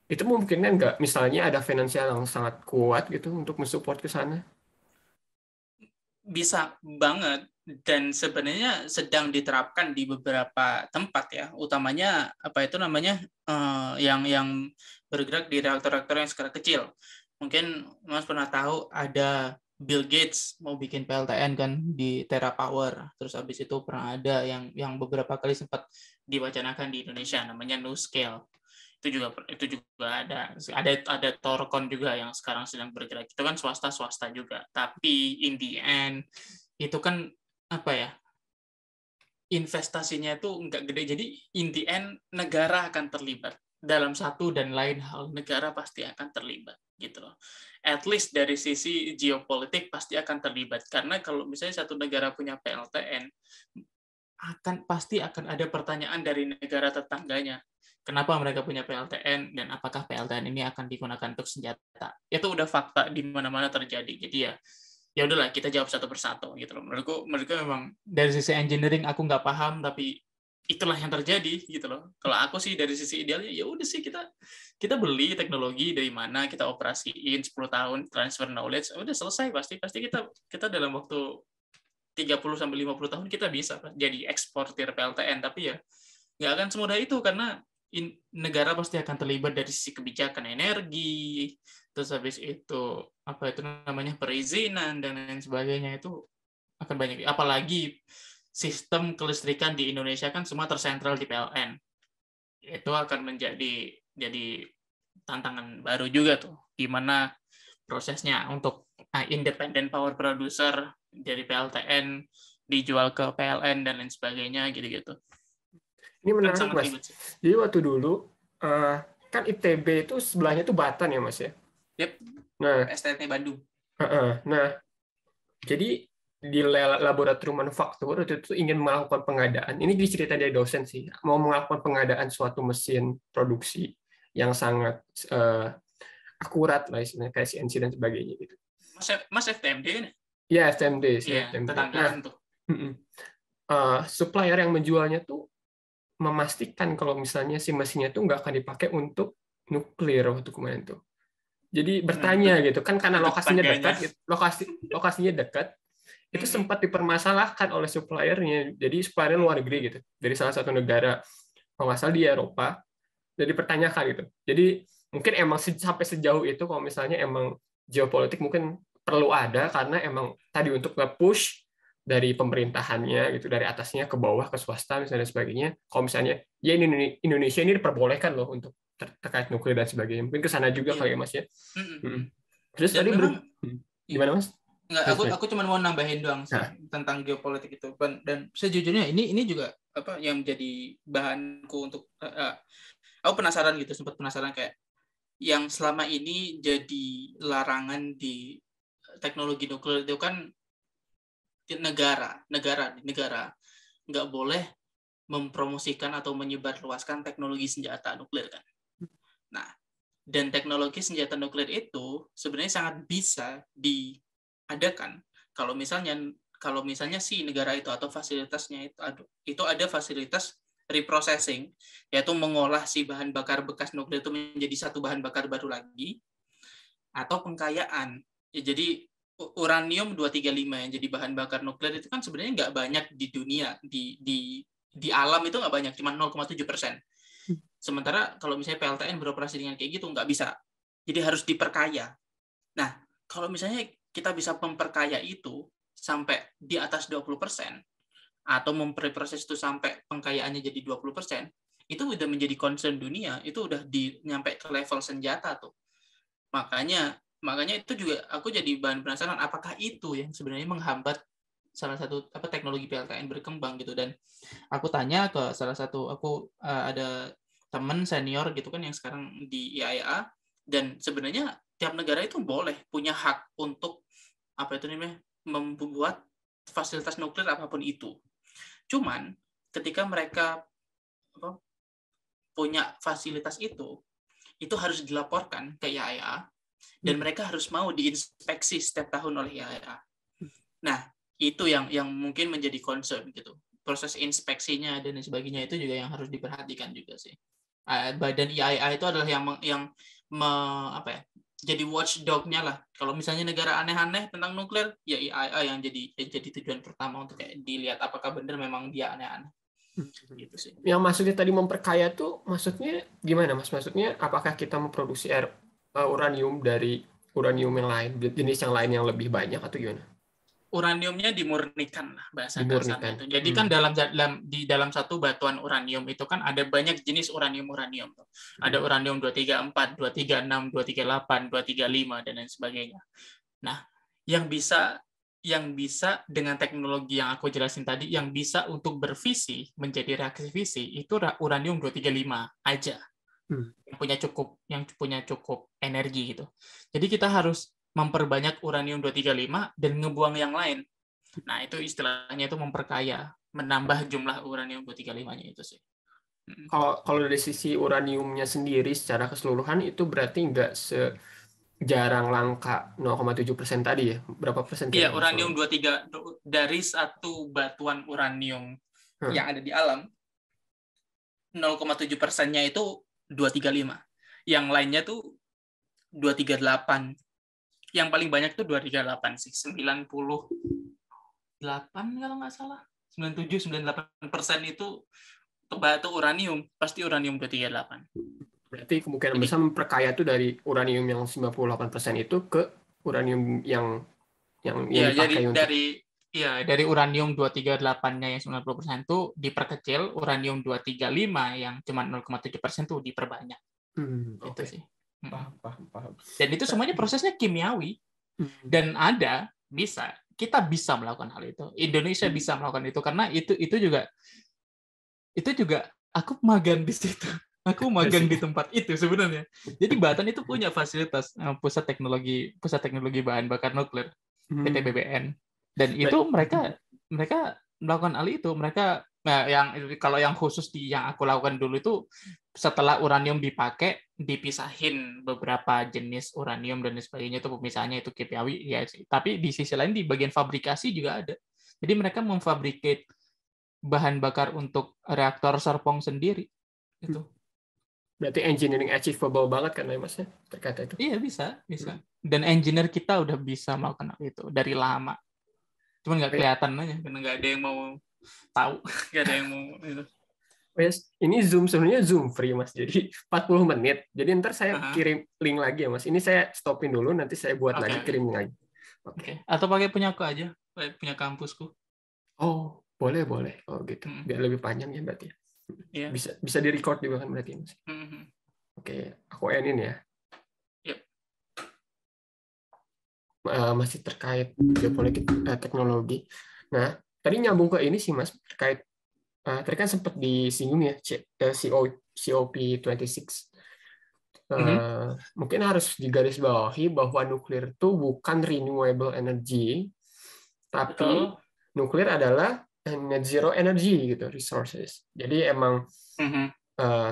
itu mungkinnya nggak misalnya ada finansial yang sangat kuat gitu untuk mensupport ke sana bisa banget dan sebenarnya sedang diterapkan di beberapa tempat ya utamanya apa itu namanya uh, yang yang bergerak di reaktor-reaktor yang skala kecil mungkin mas pernah tahu ada Bill Gates mau bikin PLTN kan di TerraPower terus habis itu pernah ada yang yang beberapa kali sempat diwacanakan di Indonesia namanya NuScale itu juga itu juga ada ada ada Torcon juga yang sekarang sedang bergerak itu kan swasta swasta juga tapi in the end itu kan apa ya investasinya itu nggak gede jadi in the end negara akan terlibat dalam satu dan lain hal negara pasti akan terlibat gitu loh at least dari sisi geopolitik pasti akan terlibat karena kalau misalnya satu negara punya PLTN akan pasti akan ada pertanyaan dari negara tetangganya kenapa mereka punya PLTN dan apakah PLTN ini akan digunakan untuk senjata itu udah fakta di mana-mana terjadi jadi ya ya udahlah kita jawab satu persatu gitu loh menurutku mereka memang dari sisi engineering aku nggak paham tapi itulah yang terjadi gitu loh kalau aku sih dari sisi idealnya ya udah sih kita kita beli teknologi dari mana kita operasiin 10 tahun transfer knowledge udah selesai pasti pasti kita kita dalam waktu 30 sampai 50 tahun kita bisa jadi eksportir PLTN tapi ya nggak akan semudah itu karena in, negara pasti akan terlibat dari sisi kebijakan energi, terus habis itu apa itu namanya perizinan dan lain sebagainya itu akan banyak apalagi sistem kelistrikan di Indonesia kan semua tersentral di PLN itu akan menjadi jadi tantangan baru juga tuh gimana prosesnya untuk ah, independent power producer dari PLTN dijual ke PLN dan lain sebagainya gitu-gitu ini kan menarik mas jadi waktu dulu uh, kan ITB itu sebelahnya itu Batan ya mas ya Yep. Nah, STT Bandung. Uh Nah, jadi di laboratorium manufaktur itu, itu ingin melakukan pengadaan. Ini cerita dari dosen sih, mau melakukan pengadaan suatu mesin produksi yang sangat uh, akurat lah istilahnya kayak CNC dan sebagainya gitu. Mas, mas FTMD ini? Kan ya FTMD sih. Ya, FTMD. Iya, nah, tuh. Uh, supplier yang menjualnya tuh memastikan kalau misalnya si mesinnya tuh nggak akan dipakai untuk nuklir waktu kemarin tuh jadi nah, bertanya gitu kan karena lokasinya dekat gitu. lokasi lokasinya dekat itu hmm. sempat dipermasalahkan oleh suppliernya jadi suppliernya luar negeri gitu dari salah satu negara kalau di Eropa jadi pertanyakan gitu jadi mungkin emang sampai sejauh itu kalau misalnya emang geopolitik mungkin perlu ada karena emang tadi untuk nge-push dari pemerintahannya gitu dari atasnya ke bawah ke swasta misalnya sebagainya kalau misalnya ya Indonesia ini diperbolehkan loh untuk ter terkait nuklir dan sebagainya. Mungkin ke sana juga yeah. ya Mas ya. Mm -hmm. Mm Terus dan tadi memang, hmm. gimana Mas? Enggak, aku aku cuma mau nambahin doang sih, nah. tentang geopolitik itu dan, sejujurnya ini ini juga apa yang jadi bahanku untuk uh, uh, aku penasaran gitu, sempat penasaran kayak yang selama ini jadi larangan di teknologi nuklir itu kan negara, negara, negara nggak boleh mempromosikan atau menyebarluaskan teknologi senjata nuklir kan. Nah, dan teknologi senjata nuklir itu sebenarnya sangat bisa diadakan kalau misalnya kalau misalnya si negara itu atau fasilitasnya itu ada, itu ada fasilitas reprocessing yaitu mengolah si bahan bakar bekas nuklir itu menjadi satu bahan bakar baru lagi atau pengkayaan ya, jadi uranium 235 yang jadi bahan bakar nuklir itu kan sebenarnya nggak banyak di dunia di di di alam itu nggak banyak cuma 0,7 persen Sementara kalau misalnya PLTN beroperasi dengan kayak gitu nggak bisa. Jadi harus diperkaya. Nah, kalau misalnya kita bisa memperkaya itu sampai di atas 20% atau memperproses itu sampai pengkayaannya jadi 20%, itu udah menjadi concern dunia, itu udah di nyampe ke level senjata tuh. Makanya makanya itu juga aku jadi bahan penasaran apakah itu yang sebenarnya menghambat salah satu apa teknologi PLTN berkembang gitu dan aku tanya ke salah satu aku uh, ada teman senior gitu kan yang sekarang di IAEA dan sebenarnya tiap negara itu boleh punya hak untuk apa itu namanya membuat fasilitas nuklir apapun itu cuman ketika mereka apa, punya fasilitas itu itu harus dilaporkan ke IAEA dan hmm. mereka harus mau diinspeksi setiap tahun oleh IAEA. Nah, itu yang yang mungkin menjadi concern gitu proses inspeksinya dan sebagainya itu juga yang harus diperhatikan juga sih eh, badan IAEA itu adalah yang yang me, apa ya jadi watchdognya lah kalau misalnya negara aneh-aneh tentang nuklir ya IAEA yang jadi yang jadi tujuan pertama untuk dilihat apakah benar memang dia aneh-aneh hmm. gitu sih yang maksudnya tadi memperkaya tuh maksudnya gimana mas maksudnya apakah kita memproduksi air, eh, uranium dari uranium yang lain jenis yang lain yang lebih banyak atau gimana uraniumnya dimurnikan lah bahasa dimurnikan. itu. Jadi kan hmm. kan dalam dalam di dalam satu batuan uranium itu kan ada banyak jenis uranium-uranium. Hmm. Ada uranium 234, 236, 238, 235 dan lain sebagainya. Nah, yang bisa yang bisa dengan teknologi yang aku jelasin tadi yang bisa untuk berfisi menjadi reaksi fisi itu uranium 235 aja. Hmm. Yang punya cukup yang punya cukup energi gitu. Jadi kita harus memperbanyak uranium 235 dan ngebuang yang lain. Nah, itu istilahnya itu memperkaya, menambah jumlah uranium 235-nya itu sih. Hmm. Kalau kalau dari sisi uraniumnya sendiri secara keseluruhan itu berarti nggak se jarang langka 0,7 persen tadi ya berapa persen? Iya uranium 23 dari satu batuan uranium hmm. yang ada di alam 0,7 persennya itu 235 yang lainnya tuh 238 yang paling banyak itu 238 sih 98 kalau nggak salah 97 98 persen itu batu uranium pasti uranium 238 berarti kemungkinan Jadi, besar memperkaya itu dari uranium yang 98 persen itu ke uranium yang yang, ya, yang iya, dipakai jadi, untuk... dari ya dari uranium 238-nya yang 90 persen itu diperkecil uranium 235 yang cuma 0,7 persen tuh diperbanyak hmm, gitu okay. sih paham, hmm. paham, paham. Dan itu semuanya prosesnya kimiawi hmm. dan ada bisa kita bisa melakukan hal itu. Indonesia bisa hmm. melakukan itu karena itu itu juga itu juga aku magang di situ. Aku magang di tempat itu sebenarnya. Jadi Batan itu punya fasilitas eh, pusat teknologi pusat teknologi bahan bakar nuklir PT BBN. dan itu mereka mereka melakukan hal itu. Mereka eh, yang kalau yang khusus di yang aku lakukan dulu itu setelah uranium dipakai dipisahin beberapa jenis uranium dan sebagainya itu pemisahannya itu kimiawi ya sih. Tapi di sisi lain di bagian fabrikasi juga ada. Jadi mereka memfabrikate bahan bakar untuk reaktor Serpong sendiri. Itu. Berarti engineering achievable banget kan ya Mas ya terkait itu. Iya bisa, bisa. Hmm. Dan engineer kita udah bisa melakukan itu dari lama. Cuman nggak iya. kelihatan aja karena nggak ada yang mau tahu, nggak ada yang mau gitu. Mas, ini Zoom sebenarnya Zoom free Mas. Jadi 40 menit. Jadi ntar saya uh -huh. kirim link lagi ya Mas. Ini saya stopin dulu nanti saya buat okay. lagi kirim lagi. Oke. Okay. Atau pakai punya aku aja, punya kampusku. Oh, boleh boleh. Oh gitu. Hmm. Biar lebih panjang ya berarti. Yeah. Iya. Bisa bisa di-record juga kan berarti ya, Mas. Mm -hmm. Oke, okay. aku endin ya. Yep. Uh, masih terkait geopolitik uh, teknologi. Nah, tadi nyambung ke ini sih Mas terkait uh, tadi kan sempat disinggung ya COP26. Uh, mm -hmm. Mungkin harus digarisbawahi bahwa nuklir itu bukan renewable energy, tapi Betul. nuklir adalah net zero energy gitu resources. Jadi emang mm -hmm. uh,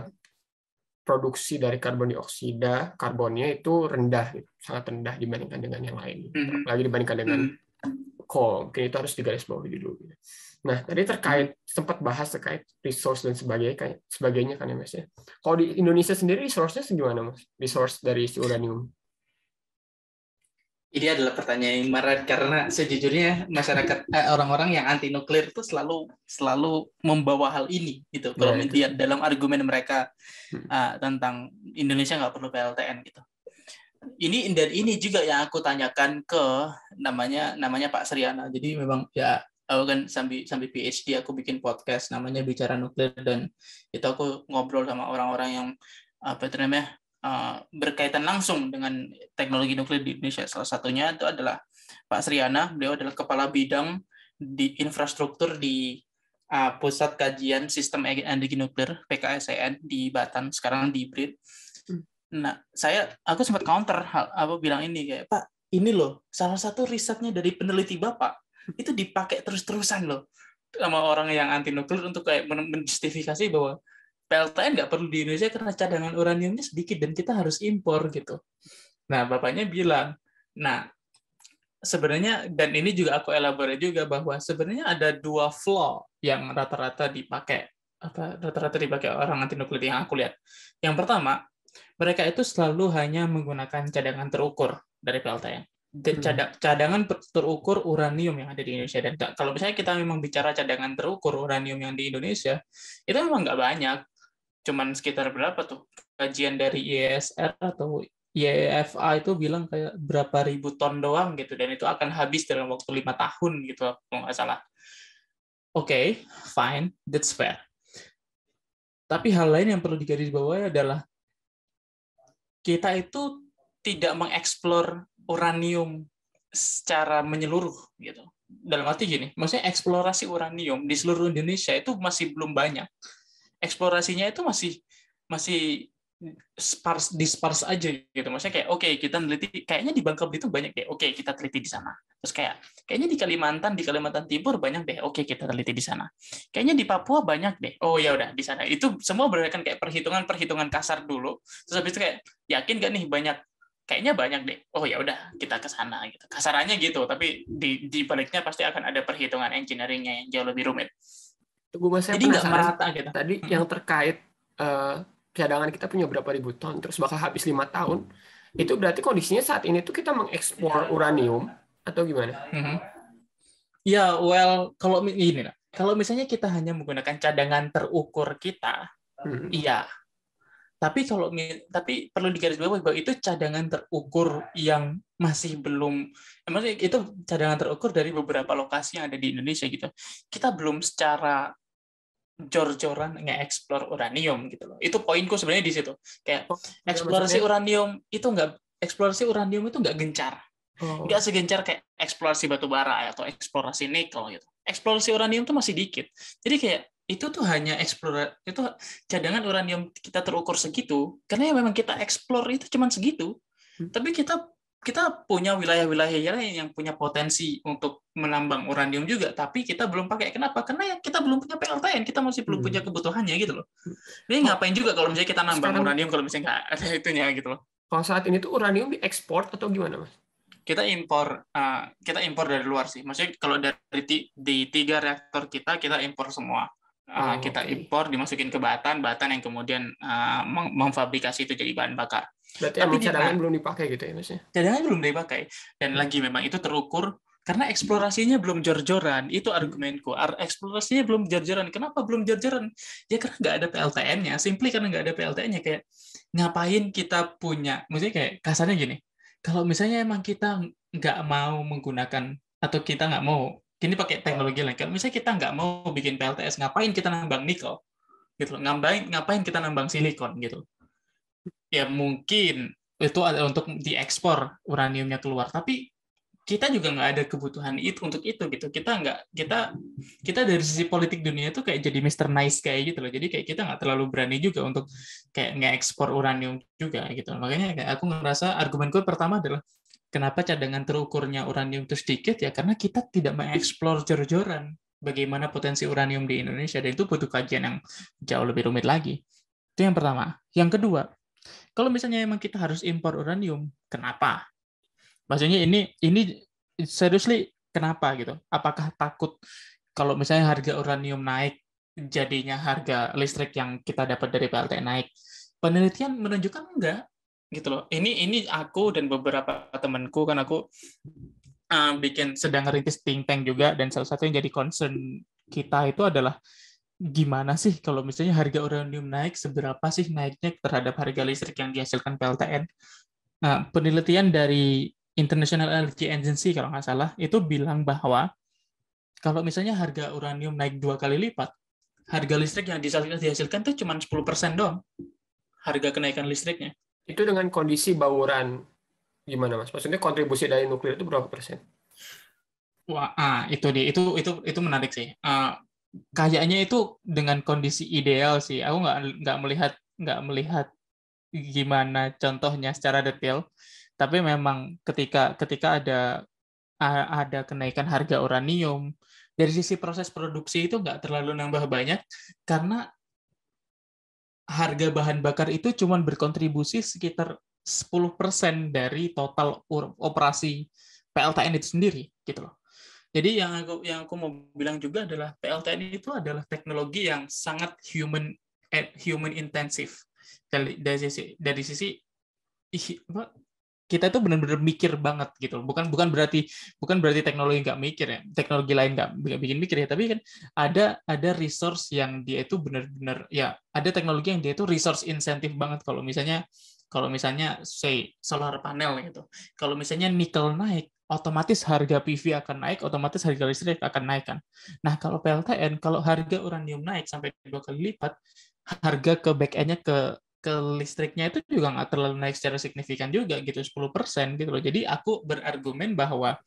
produksi dari karbon dioksida karbonnya itu rendah, sangat rendah dibandingkan dengan yang lain, mm -hmm. lagi dibandingkan dengan mm -hmm call. Oke, itu harus digarisbawahi dulu. Gitu. Nah, tadi terkait sempat bahas terkait resource dan sebagainya, kayak, sebagainya kan ya mas ya. Kalau di Indonesia sendiri resource-nya gimana mas? Resource dari si uranium? Ini adalah pertanyaan yang marah karena sejujurnya masyarakat eh, orang-orang eh, yang anti nuklir itu selalu selalu membawa hal ini gitu. Kalau nah, ya, dalam argumen mereka uh, tentang Indonesia nggak perlu PLTN gitu ini dan ini juga yang aku tanyakan ke namanya namanya Pak Seriana. Jadi memang ya aku kan sambil sambil PhD aku bikin podcast namanya bicara nuklir dan itu aku ngobrol sama orang-orang yang apa itu namanya uh, berkaitan langsung dengan teknologi nuklir di Indonesia. Salah satunya itu adalah Pak Seriana. Beliau adalah kepala bidang di infrastruktur di uh, pusat kajian sistem energi nuklir PKSN e di Batan sekarang di Brit. Hmm. Nah, saya aku sempat counter hal, apa bilang ini kayak, "Pak, ini loh, salah satu risetnya dari peneliti Bapak itu dipakai terus-terusan loh sama orang yang anti nuklir untuk kayak menjustifikasi bahwa PLTN nggak perlu di Indonesia karena cadangan uraniumnya sedikit dan kita harus impor gitu. Nah, bapaknya bilang, nah sebenarnya dan ini juga aku elaborate juga bahwa sebenarnya ada dua flaw yang rata-rata dipakai apa rata-rata dipakai orang anti nuklir yang aku lihat. Yang pertama, mereka itu selalu hanya menggunakan cadangan terukur dari PLTN. Dan hmm. cadang, cadangan terukur uranium yang ada di Indonesia dan kalau misalnya kita memang bicara cadangan terukur uranium yang di Indonesia itu memang nggak banyak cuman sekitar berapa tuh kajian dari ISR atau YFA e itu bilang kayak berapa ribu ton doang gitu dan itu akan habis dalam waktu lima tahun gitu kalau nggak salah oke okay, fine that's fair tapi hal lain yang perlu digarisbawahi adalah kita itu tidak mengeksplor uranium secara menyeluruh gitu. Dalam arti gini, maksudnya eksplorasi uranium di seluruh Indonesia itu masih belum banyak. Eksplorasinya itu masih masih sparse disparse aja gitu maksudnya kayak oke okay, kita teliti kayaknya di Bangka Belitung banyak deh oke okay, kita teliti di sana terus kayak kayaknya di Kalimantan di Kalimantan Timur banyak deh oke okay, kita teliti di sana kayaknya di Papua banyak deh oh ya udah di sana itu semua berdasarkan kayak perhitungan perhitungan kasar dulu terus habis itu kayak yakin gak nih banyak kayaknya banyak deh oh ya udah kita ke sana gitu kasarannya gitu tapi di di baliknya pasti akan ada perhitungan engineeringnya yang jauh lebih rumit gue masih jadi nggak merata gitu tadi hmm. yang terkait uh cadangan kita punya berapa ribu ton terus bakal habis lima tahun itu berarti kondisinya saat ini tuh kita mengekspor uranium atau gimana? Mm -hmm. Ya, yeah, well, kalau ini kalau misalnya kita hanya menggunakan cadangan terukur kita, hmm. iya. Tapi kalau tapi perlu digarisbawahi bahwa itu cadangan terukur yang masih belum, eh, maksudnya itu cadangan terukur dari beberapa lokasi yang ada di Indonesia gitu. Kita belum secara jor-joran nge-explore uranium gitu loh. Itu poinku sebenarnya di situ. Kayak oh, iya, eksplorasi uranium itu enggak eksplorasi uranium itu enggak gencar. Enggak oh. segencar kayak eksplorasi batu bara atau eksplorasi nikel gitu. Eksplorasi uranium tuh masih dikit. Jadi kayak itu tuh hanya eksplor itu cadangan uranium kita terukur segitu karena ya memang kita eksplor itu cuman segitu. Hmm. Tapi kita kita punya wilayah-wilayah yang punya potensi untuk menambang uranium juga, tapi kita belum pakai. Kenapa? Karena ya kita belum punya PLTN, kita masih belum hmm. punya kebutuhannya gitu loh. Jadi ngapain juga kalau misalnya kita nambang Sekarang, uranium kalau misalnya nggak ada itunya gitu loh. Kalau saat ini tuh uranium diekspor atau gimana mas? Kita impor, uh, kita impor dari luar sih. Maksudnya kalau dari di tiga reaktor kita kita impor semua. Uh, oh, kita okay. impor dimasukin ke batan, batan yang kemudian uh, memfabrikasi itu jadi bahan bakar. Berarti Tapi emang cadangan belum dipakai gitu ya maksudnya? Cadangan belum dipakai. Dan hmm. lagi memang itu terukur karena eksplorasinya belum jor-joran. Itu hmm. argumenku. Eksplorasinya belum jor-joran. Kenapa belum jor-joran? Ya karena nggak ada PLTN-nya. Simply karena nggak ada PLTN-nya. Kayak ngapain kita punya, maksudnya kayak kasarnya gini, kalau misalnya emang kita nggak mau menggunakan, atau kita nggak mau, ini pakai teknologi lain, kalau misalnya kita nggak mau bikin PLTS, ngapain kita nambang nikel? gitu Ngapain ngapain kita nambang silikon gitu ya mungkin itu ada untuk diekspor uraniumnya keluar tapi kita juga nggak ada kebutuhan itu untuk itu gitu kita nggak kita kita dari sisi politik dunia itu kayak jadi mister Nice kayak gitu loh jadi kayak kita nggak terlalu berani juga untuk kayak nggak ekspor uranium juga gitu makanya kayak aku ngerasa argumen gue pertama adalah kenapa cadangan terukurnya uranium itu sedikit ya karena kita tidak mengeksplor jor-joran bagaimana potensi uranium di Indonesia dan itu butuh kajian yang jauh lebih rumit lagi itu yang pertama yang kedua kalau misalnya emang kita harus impor uranium, kenapa? Maksudnya ini ini seriously kenapa gitu? Apakah takut kalau misalnya harga uranium naik jadinya harga listrik yang kita dapat dari PLT naik? Penelitian menunjukkan enggak gitu loh. Ini ini aku dan beberapa temanku kan aku uh, bikin sedang rintis think tank juga dan salah satu yang jadi concern kita itu adalah gimana sih kalau misalnya harga uranium naik, seberapa sih naiknya terhadap harga listrik yang dihasilkan PLTN? Nah, penelitian dari International Energy Agency kalau nggak salah itu bilang bahwa kalau misalnya harga uranium naik dua kali lipat, harga listrik yang dihasilkan, dihasilkan tuh cuma 10% dong harga kenaikan listriknya. Itu dengan kondisi bauran gimana Mas? Maksudnya kontribusi dari nuklir itu berapa persen? Wah, ah, itu dia. Itu itu itu menarik sih. Uh, kayaknya itu dengan kondisi ideal sih. Aku nggak nggak melihat nggak melihat gimana contohnya secara detail. Tapi memang ketika ketika ada ada kenaikan harga uranium dari sisi proses produksi itu nggak terlalu nambah banyak karena harga bahan bakar itu cuma berkontribusi sekitar 10% dari total operasi PLTN itu sendiri gitu loh. Jadi yang aku yang aku mau bilang juga adalah PLTN itu adalah teknologi yang sangat human eh, human intensive dari dari sisi dari sisi kita tuh benar-benar mikir banget gitu bukan bukan berarti bukan berarti teknologi nggak mikir ya teknologi lain nggak nggak bikin mikir ya tapi kan ada ada resource yang dia itu benar-benar ya ada teknologi yang dia itu resource insentif banget kalau misalnya kalau misalnya say solar panel gitu kalau misalnya nikel naik otomatis harga PV akan naik, otomatis harga listrik akan naik kan. Nah, kalau PLTN, kalau harga uranium naik sampai dua kali lipat, harga ke back endnya ke ke listriknya itu juga nggak terlalu naik secara signifikan juga gitu 10% gitu loh. Jadi aku berargumen bahwa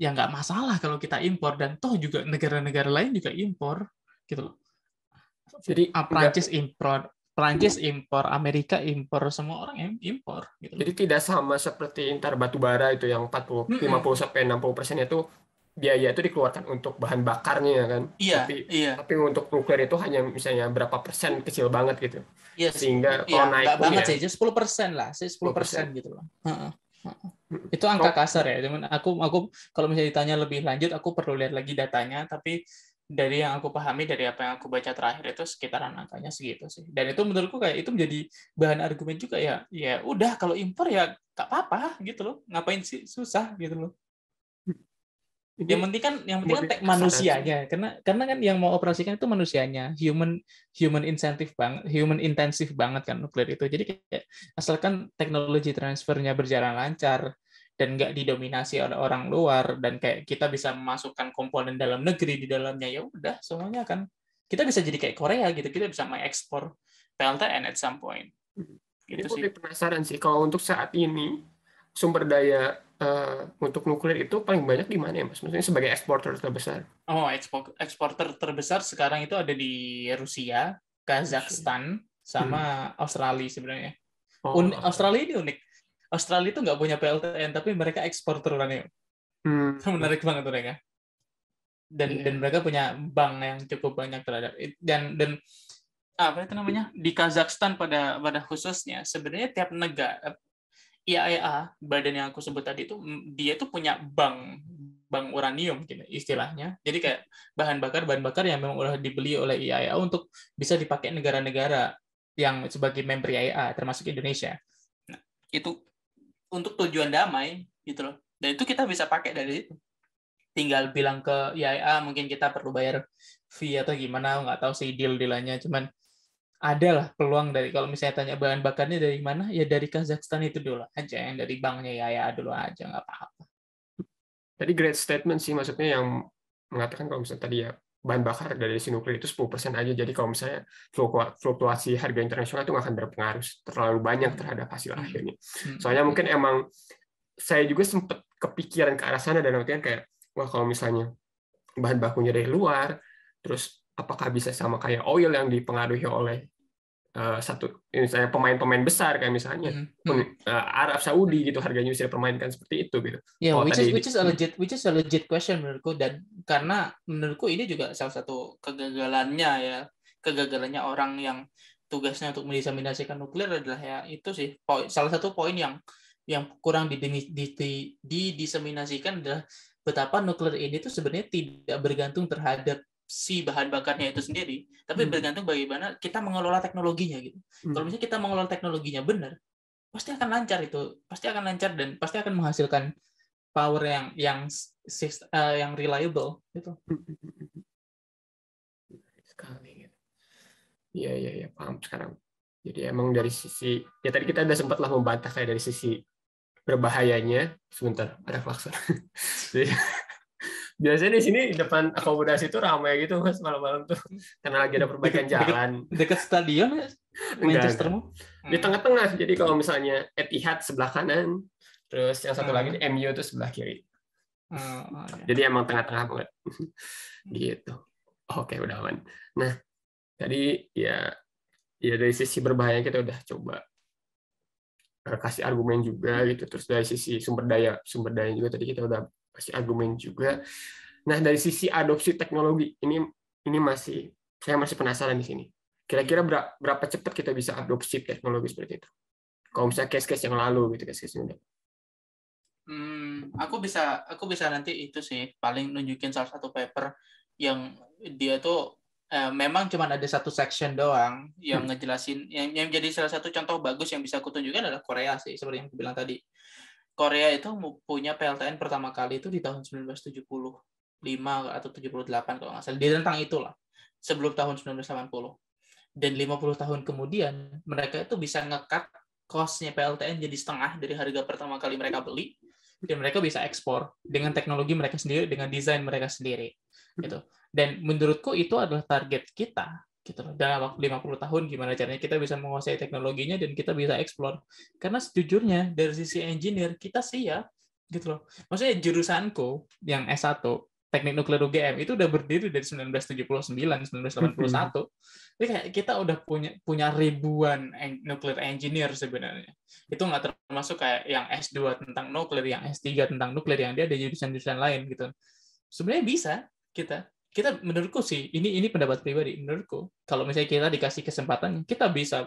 ya nggak masalah kalau kita impor dan toh juga negara-negara lain juga impor gitu loh. Jadi ah, Prancis impor, Perancis impor, Amerika impor, semua orang yang impor. Gitu. Jadi tidak sama seperti intar batu bara itu yang 40, mm -hmm. 50 sampai 60 persen itu biaya itu dikeluarkan untuk bahan bakarnya ya kan. Iya. Tapi, iya. tapi untuk nuklir itu hanya misalnya berapa persen kecil banget gitu. Iya. Sehingga iya, kalau naik pun banget ya, sih, 10 persen lah, sih 10 persen gitu loh. Itu angka oh. kasar ya, cuman aku aku kalau misalnya ditanya lebih lanjut aku perlu lihat lagi datanya, tapi dari yang aku pahami dari apa yang aku baca terakhir itu sekitaran angkanya segitu sih dan itu menurutku kayak itu menjadi bahan argumen juga ya ya udah kalau impor ya gak apa-apa gitu loh ngapain sih susah gitu loh Ini hmm. yang penting kan yang penting kan tek manusianya karena karena kan yang mau operasikan itu manusianya human human incentive banget human intensif banget kan nuklir itu jadi kayak asalkan teknologi transfernya berjalan lancar dan nggak didominasi oleh orang luar dan kayak kita bisa memasukkan komponen dalam negeri di dalamnya ya udah semuanya kan kita bisa jadi kayak Korea gitu kita bisa mengekspor PLTN at some point gitu Ini sih penasaran sih kalau untuk saat ini sumber daya uh, untuk nuklir itu paling banyak di mana ya mas maksudnya sebagai eksporter terbesar oh ekspor eksporter terbesar sekarang itu ada di Rusia Kazakhstan sama hmm. Australia sebenarnya oh. Australia ini unik Australia itu nggak punya PLTN tapi mereka ekspor uranium, Hmm. Menarik banget mereka. Dan yeah. dan mereka punya bank yang cukup banyak terhadap dan dan apa itu namanya di Kazakhstan pada pada khususnya sebenarnya tiap negara IAEA badan yang aku sebut tadi itu dia itu punya bank bank uranium gitu istilahnya. Jadi kayak bahan bakar bahan bakar yang memang udah dibeli oleh IAEA untuk bisa dipakai negara-negara yang sebagai member IAEA termasuk Indonesia. Nah, itu untuk tujuan damai gitu loh dan itu kita bisa pakai dari situ tinggal bilang ke IAA mungkin kita perlu bayar fee atau gimana nggak tahu sih deal dealannya cuman ada lah peluang dari kalau misalnya tanya bahan bakarnya dari mana ya dari Kazakhstan itu dulu aja yang dari banknya ya dulu aja nggak apa-apa jadi great statement sih maksudnya yang mengatakan kalau misalnya tadi ya bahan bakar dari si nuklir itu 10% aja. Jadi kalau misalnya fluktuasi harga internasional itu nggak akan berpengaruh terlalu banyak terhadap hasil hmm. akhirnya. Hmm. Soalnya mungkin emang saya juga sempat kepikiran ke arah sana dan kemudian kayak wah kalau misalnya bahan bakunya dari luar, terus apakah bisa sama kayak oil yang dipengaruhi oleh Eh, satu misalnya pemain-pemain besar kayak misalnya mm-hmm. uh, Arab Saudi gitu harganya bisa dipermainkan seperti itu gitu. yeah, oh, which is which is a legit which is a legit question menurutku dan karena menurutku ini juga salah satu kegagalannya ya kegagalannya orang yang tugasnya untuk mendiseminasikan nuklir adalah ya itu sih poin, salah satu poin yang yang kurang di, didiseminasikan adalah betapa nuklir ini tuh sebenarnya tidak bergantung terhadap si bahan bakarnya itu sendiri, tapi hmm. bergantung bagaimana kita mengelola teknologinya gitu. Hmm. Kalau misalnya kita mengelola teknologinya benar, pasti akan lancar itu, pasti akan lancar dan pasti akan menghasilkan power yang yang uh, yang reliable gitu. Sekali. Iya iya iya paham sekarang. Jadi emang dari sisi ya tadi kita udah sempat lah membantah kayak dari sisi berbahayanya sebentar ada klakson. biasanya di sini depan akomodasi itu ramai gitu mas malam-malam tuh karena lagi ada perbaikan deket, jalan dekat stadion ya Manchestermu di tengah-tengah jadi kalau misalnya Etihad sebelah kanan terus yang satu hmm. lagi MU itu sebelah kiri oh, oh iya. jadi emang tengah-tengah banget hmm. gitu oke udah aman nah tadi ya ya dari sisi berbahaya kita udah coba kasih argumen juga hmm. gitu terus dari sisi sumber daya sumber daya juga tadi kita udah kasih argumen juga. Nah, dari sisi adopsi teknologi ini ini masih saya masih penasaran di sini. Kira-kira berapa cepat kita bisa adopsi teknologi seperti itu? Kalau misalnya case-case yang lalu gitu, case-case ini. Hmm, aku bisa aku bisa nanti itu sih paling nunjukin salah satu paper yang dia tuh eh, memang cuma ada satu section doang yang hmm. ngejelasin yang yang jadi salah satu contoh bagus yang bisa aku tunjukkan adalah Korea sih seperti yang aku bilang tadi. Korea itu punya PLTN pertama kali itu di tahun 1975 atau 78 kalau nggak salah. Di rentang itulah, sebelum tahun 1980. Dan 50 tahun kemudian, mereka itu bisa ngekat costnya PLTN jadi setengah dari harga pertama kali mereka beli, dan mereka bisa ekspor dengan teknologi mereka sendiri, dengan desain mereka sendiri. Gitu. Dan menurutku itu adalah target kita gitu loh. Dalam waktu 50 tahun gimana caranya kita bisa menguasai teknologinya dan kita bisa eksplor Karena sejujurnya dari sisi engineer kita sih ya gitu loh. Maksudnya jurusanku yang S1 Teknik Nuklir UGM itu udah berdiri dari 1979 1981. Jadi kayak kita udah punya punya ribuan en nuklir engineer sebenarnya. Itu nggak termasuk kayak yang S2 tentang nuklir, yang S3 tentang nuklir, yang dia ada jurusan-jurusan lain gitu. Sebenarnya bisa kita kita menurutku sih ini ini pendapat pribadi menurutku kalau misalnya kita dikasih kesempatan kita bisa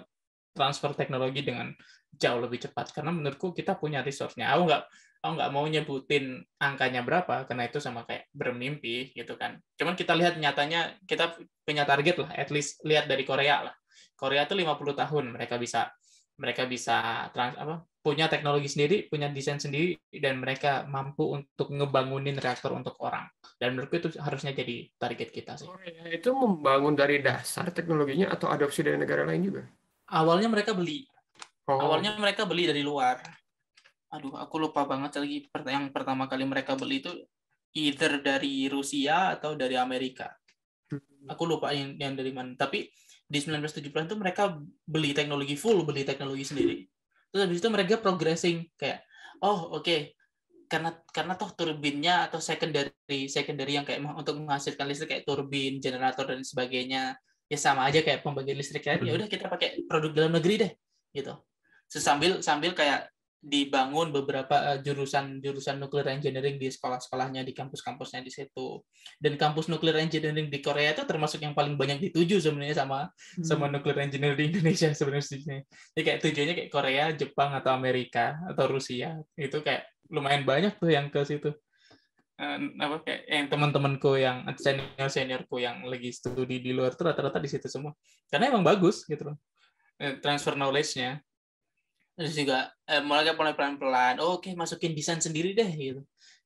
transfer teknologi dengan jauh lebih cepat karena menurutku kita punya resource-nya aku nggak aku nggak mau nyebutin angkanya berapa karena itu sama kayak bermimpi gitu kan cuman kita lihat nyatanya kita punya target lah at least lihat dari Korea lah Korea tuh 50 tahun mereka bisa mereka bisa trans apa punya teknologi sendiri, punya desain sendiri, dan mereka mampu untuk ngebangunin reaktor untuk orang. Dan menurutku itu harusnya jadi target kita sih. Oh, iya. Itu membangun dari dasar teknologinya atau adopsi dari negara lain juga? Awalnya mereka beli. Oh. Awalnya mereka beli dari luar. Aduh, aku lupa banget lagi yang pertama kali mereka beli itu either dari Rusia atau dari Amerika. Hmm. Aku lupa yang, dari mana. Tapi di 1970 itu mereka beli teknologi full, beli teknologi sendiri terus habis itu mereka progressing kayak oh oke okay. karena karena toh turbinnya atau secondary secondary yang kayak untuk menghasilkan listrik kayak turbin generator dan sebagainya ya sama aja kayak pembangkit listrik ya hmm. udah kita pakai produk dalam negeri deh gitu sambil sambil kayak dibangun beberapa eh, jurusan-jurusan nuklir engineering di sekolah-sekolahnya di kampus-kampusnya di situ dan kampus nuklir engineering di Korea itu termasuk yang paling banyak dituju sebenarnya sama hmm. sama nuklir engineering di Indonesia sebenarnya jadi kayak tujuannya kayak Korea Jepang atau Amerika atau Rusia itu kayak lumayan banyak tuh yang ke situ eh, apa kayak yang teman-temanku yang senior seniorku yang lagi studi di luar tuh rata-rata di situ semua karena emang bagus gitu loh eh, transfer knowledge-nya terus juga eh, mulai mulai pelan pelan oh, oke okay, masukin desain sendiri deh gitu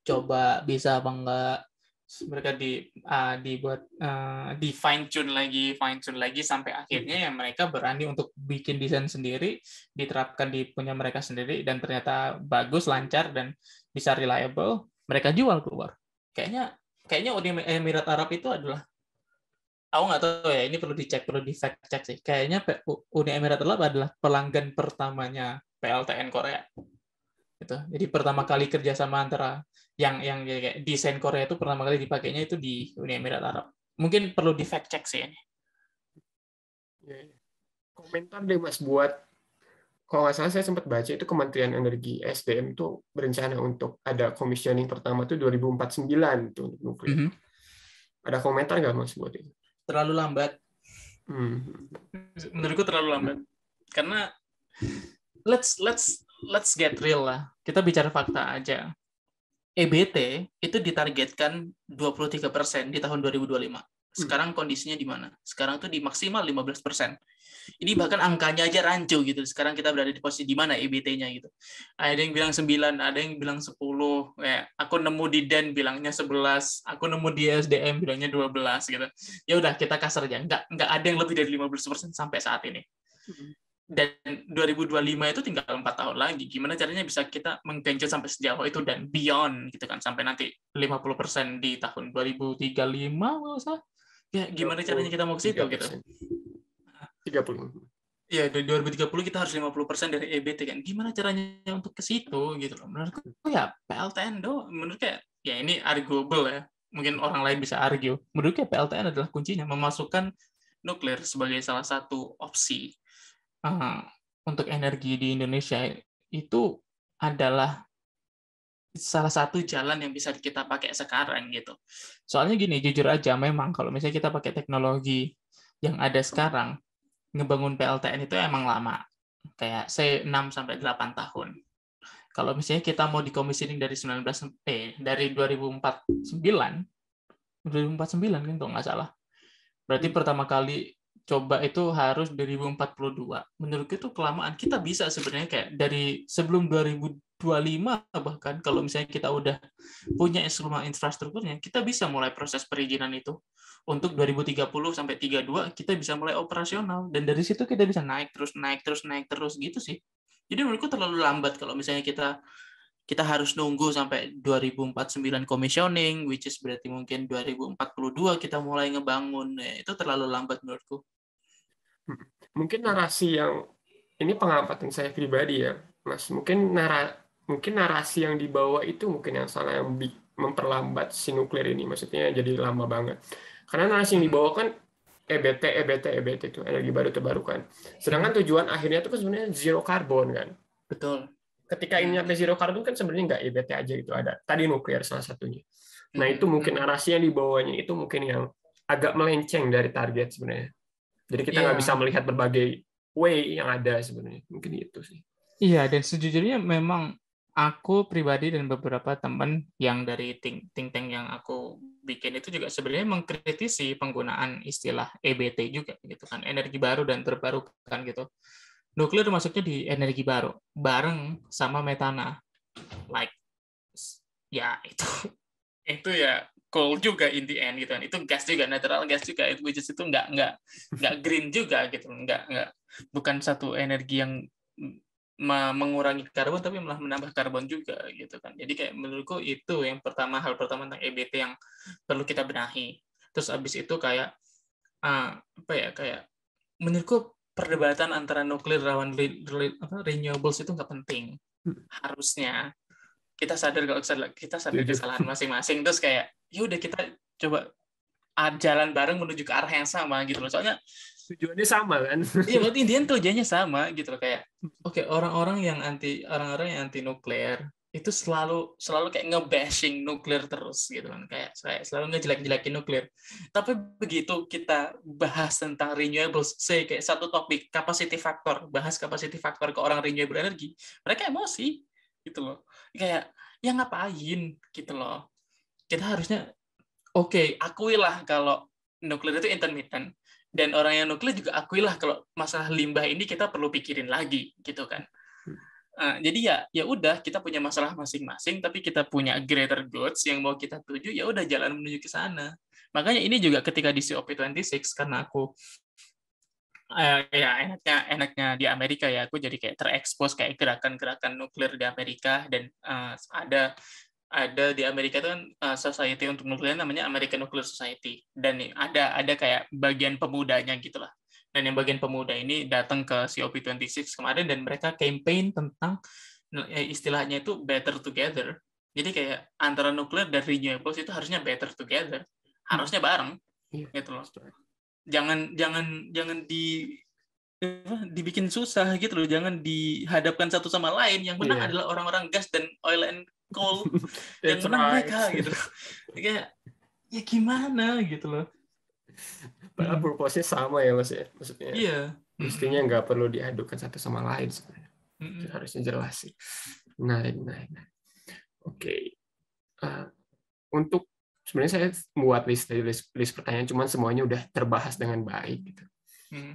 coba bisa apa enggak mereka di uh, dibuat uh, di fine tune lagi fine tune lagi sampai akhirnya yang mereka berani untuk bikin desain sendiri diterapkan di punya mereka sendiri dan ternyata bagus lancar dan bisa reliable mereka jual keluar kayaknya kayaknya Uni Emirat Arab itu adalah aku nggak tahu ya ini perlu dicek perlu di fact check sih kayaknya Uni Emirat Arab adalah pelanggan pertamanya PLTN Korea gitu jadi pertama kali kerjasama antara yang yang ya kayak desain Korea itu pertama kali dipakainya itu di Uni Emirat Arab mungkin perlu di fact check sih ini iya, iya. komentar deh mas buat kalau nggak salah saya sempat baca itu Kementerian Energi SDM itu berencana untuk ada komisioning pertama tuh 2049 tuh nuklir. Mm -hmm. Ada komentar nggak mas buat itu? terlalu lambat. Hmm. Menurutku terlalu lambat. Karena let's let's let's get real lah. Kita bicara fakta aja. EBT itu ditargetkan 23% di tahun 2025. Hmm. Sekarang kondisinya di mana? Sekarang tuh di maksimal 15%. Ini bahkan angkanya aja rancu gitu. Sekarang kita berada di posisi di mana EBT-nya gitu. Ada yang bilang 9, ada yang bilang 10. ya aku nemu di Dan e bilangnya 11, aku nemu di SDM bilangnya 12 gitu. Ya udah kita kasar aja. Enggak enggak ada yang lebih dari 15% sampai saat ini. Hmm. dua dan 2025 itu tinggal empat tahun lagi gimana caranya bisa kita menggenjot sampai sejauh itu dan beyond gitu kan sampai nanti 50% di tahun 2035 kalau ya gimana caranya kita mau ke situ 30%. gitu 30 ya dari 2030 kita harus 50% dari EBT kan gimana caranya untuk ke situ gitu loh menurutku ya PLTN do menurut kayak ya ini arguable ya mungkin orang lain bisa argue menurutku ya PLTN adalah kuncinya memasukkan nuklir sebagai salah satu opsi uh, untuk energi di Indonesia itu adalah salah satu jalan yang bisa kita pakai sekarang gitu. Soalnya gini, jujur aja memang kalau misalnya kita pakai teknologi yang ada sekarang, ngebangun PLTN itu emang lama. Kayak saya 6 sampai 8 tahun. Kalau misalnya kita mau decommissioning dari 19 eh dari 2049 2049 kan kalau nggak salah. Berarti pertama kali coba itu harus 2042. Menurutku itu kelamaan. Kita bisa sebenarnya kayak dari sebelum 2000 25 bahkan kalau misalnya kita udah punya instrumen infrastrukturnya, kita bisa mulai proses perizinan itu. Untuk 2030 sampai 32 kita bisa mulai operasional dan dari situ kita bisa naik terus naik terus naik terus gitu sih. Jadi menurutku terlalu lambat kalau misalnya kita kita harus nunggu sampai 2049 commissioning which is berarti mungkin 2042 kita mulai ngebangun. Ya, itu terlalu lambat menurutku. Hmm. Mungkin narasi yang ini pengamatan saya pribadi ya, Mas. Mungkin narasi mungkin narasi yang dibawa itu mungkin yang salah yang memperlambat si nuklir ini maksudnya jadi lama banget karena narasi yang dibawa kan EBT EBT EBT itu energi baru terbarukan sedangkan tujuan akhirnya itu kan sebenarnya zero karbon kan betul ketika ini sampai zero karbon kan sebenarnya nggak EBT aja gitu ada tadi nuklir salah satunya nah itu mungkin narasi yang dibawanya itu mungkin yang agak melenceng dari target sebenarnya jadi kita nggak yeah. bisa melihat berbagai way yang ada sebenarnya mungkin itu sih Iya, dan sejujurnya memang aku pribadi dan beberapa teman yang dari think, think tank yang aku bikin itu juga sebenarnya mengkritisi penggunaan istilah EBT juga gitu kan energi baru dan terbarukan gitu nuklir masuknya di energi baru bareng sama metana like ya itu itu ya coal juga in the end gitu kan itu gas juga natural gas juga itu which is itu nggak nggak nggak green juga gitu nggak nggak bukan satu energi yang mengurangi karbon tapi malah menambah karbon juga gitu kan. Jadi kayak menurutku itu yang pertama hal pertama tentang EBT yang perlu kita benahi. Terus abis itu kayak uh, apa ya kayak menurutku perdebatan antara nuklir lawan re, re, apa, renewables itu nggak penting. Hmm. Harusnya kita sadar kalau kita sadar kesalahan masing-masing terus kayak ya udah kita coba jalan bareng menuju ke arah yang sama gitu loh. Soalnya tujuannya sama kan? Iya, berarti intinya tujuannya sama gitu loh kayak oke okay, orang-orang yang anti orang-orang yang anti nuklir itu selalu selalu kayak nge-bashing nuklir terus gitu kan kayak saya selalu ngejelek-jelekin nuklir tapi begitu kita bahas tentang renewables say kayak satu topik capacity factor bahas capacity factor ke orang renewable energy mereka emosi gitu loh kayak yang ngapain gitu loh kita harusnya oke okay, akuilah kalau nuklir itu intermittent dan orang yang nuklir juga akuilah kalau masalah limbah ini kita perlu pikirin lagi gitu kan uh, jadi ya ya udah kita punya masalah masing-masing tapi kita punya greater goods yang mau kita tuju ya udah jalan menuju ke sana makanya ini juga ketika di COP26 karena aku uh, ya enaknya enaknya di Amerika ya aku jadi kayak terekspos kayak gerakan-gerakan nuklir di Amerika dan uh, ada ada di Amerika itu kan uh, society untuk nuklir namanya American Nuclear Society dan nih, ada ada kayak bagian pemudanya gitulah dan yang bagian pemuda ini datang ke COP26 kemarin dan mereka campaign tentang eh, istilahnya itu better together jadi kayak antara nuklir dan renewables itu harusnya better together harusnya bareng iya. gitu loh jangan jangan jangan di dibikin susah gitu loh jangan dihadapkan satu sama lain yang menang yeah. adalah orang-orang gas dan oil and goal ya, yang menang mereka gitu kayak ya gimana gitu loh padahal hmm. purpose sama ya mas ya maksudnya iya yeah. mestinya hmm. nggak perlu diadukan satu sama lain sebenarnya mm -hmm. harusnya jelas sih menarik menarik, naik. oke okay. uh, eh, untuk sebenarnya saya buat list list, list pertanyaan cuman semuanya udah terbahas dengan baik gitu -hmm. hmm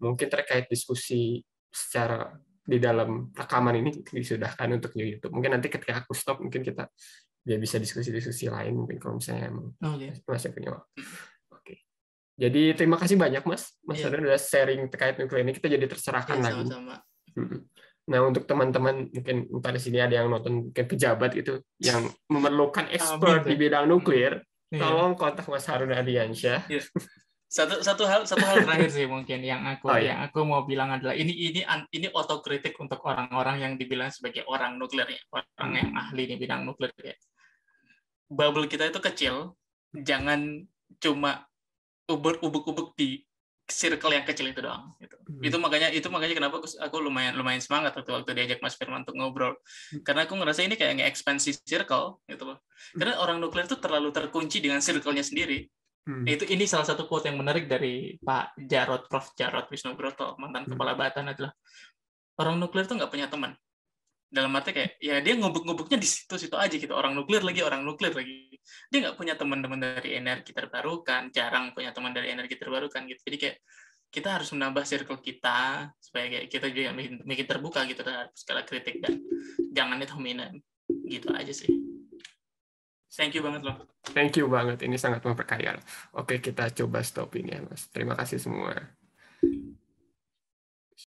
mungkin terkait diskusi secara di dalam rekaman ini disudahkan untuk YouTube. Mungkin nanti ketika aku stop, mungkin kita dia ya bisa diskusi-diskusi lain mungkin kalau misalnya oh, masih punya waktu. Hmm. Oke. Okay. Jadi terima kasih banyak Mas, Mas yeah. sudah sharing terkait nuklir ini kita jadi terserahkan yeah, lagi. Sama-sama. Hmm. Nah untuk teman-teman mungkin entah di sini ada yang nonton ke pejabat itu yang memerlukan expert gitu. di bidang nuklir, hmm. yeah. tolong kontak Mas Harun Adiansyah. Yeah satu satu hal satu hal terakhir sih mungkin yang aku oh, iya. yang aku mau bilang adalah ini ini ini otokritik untuk orang-orang yang dibilang sebagai orang nuklir ya orang hmm. yang ahli di bidang nuklir ya bubble kita itu kecil jangan cuma ubur ubuk-ubuk di circle yang kecil itu doang gitu. Hmm. Itu makanya itu makanya kenapa aku, aku lumayan lumayan semangat waktu waktu diajak Mas Firman untuk ngobrol. Hmm. Karena aku ngerasa ini kayak nge-ekspansi circle gitu loh. Karena hmm. orang nuklir itu terlalu terkunci dengan circle-nya sendiri. Hmm. Itu ini salah satu quote yang menarik dari Pak Jarod Prof Jarod Wisnubroto mantan hmm. kepala Batan adalah orang nuklir tuh nggak punya teman. Dalam arti kayak ya dia ngubuk-ngubuknya di situ-situ aja gitu orang nuklir lagi orang nuklir lagi. Dia nggak punya teman-teman dari energi terbarukan, jarang punya teman dari energi terbarukan gitu. Jadi kayak kita harus menambah circle kita supaya kayak kita juga makin, terbuka gitu terhadap segala kritik dan jangan dominan gitu aja sih. Thank you banget loh. Thank you banget, ini sangat memperkaya. Oke, kita coba stop ini ya, Mas. Terima kasih semua.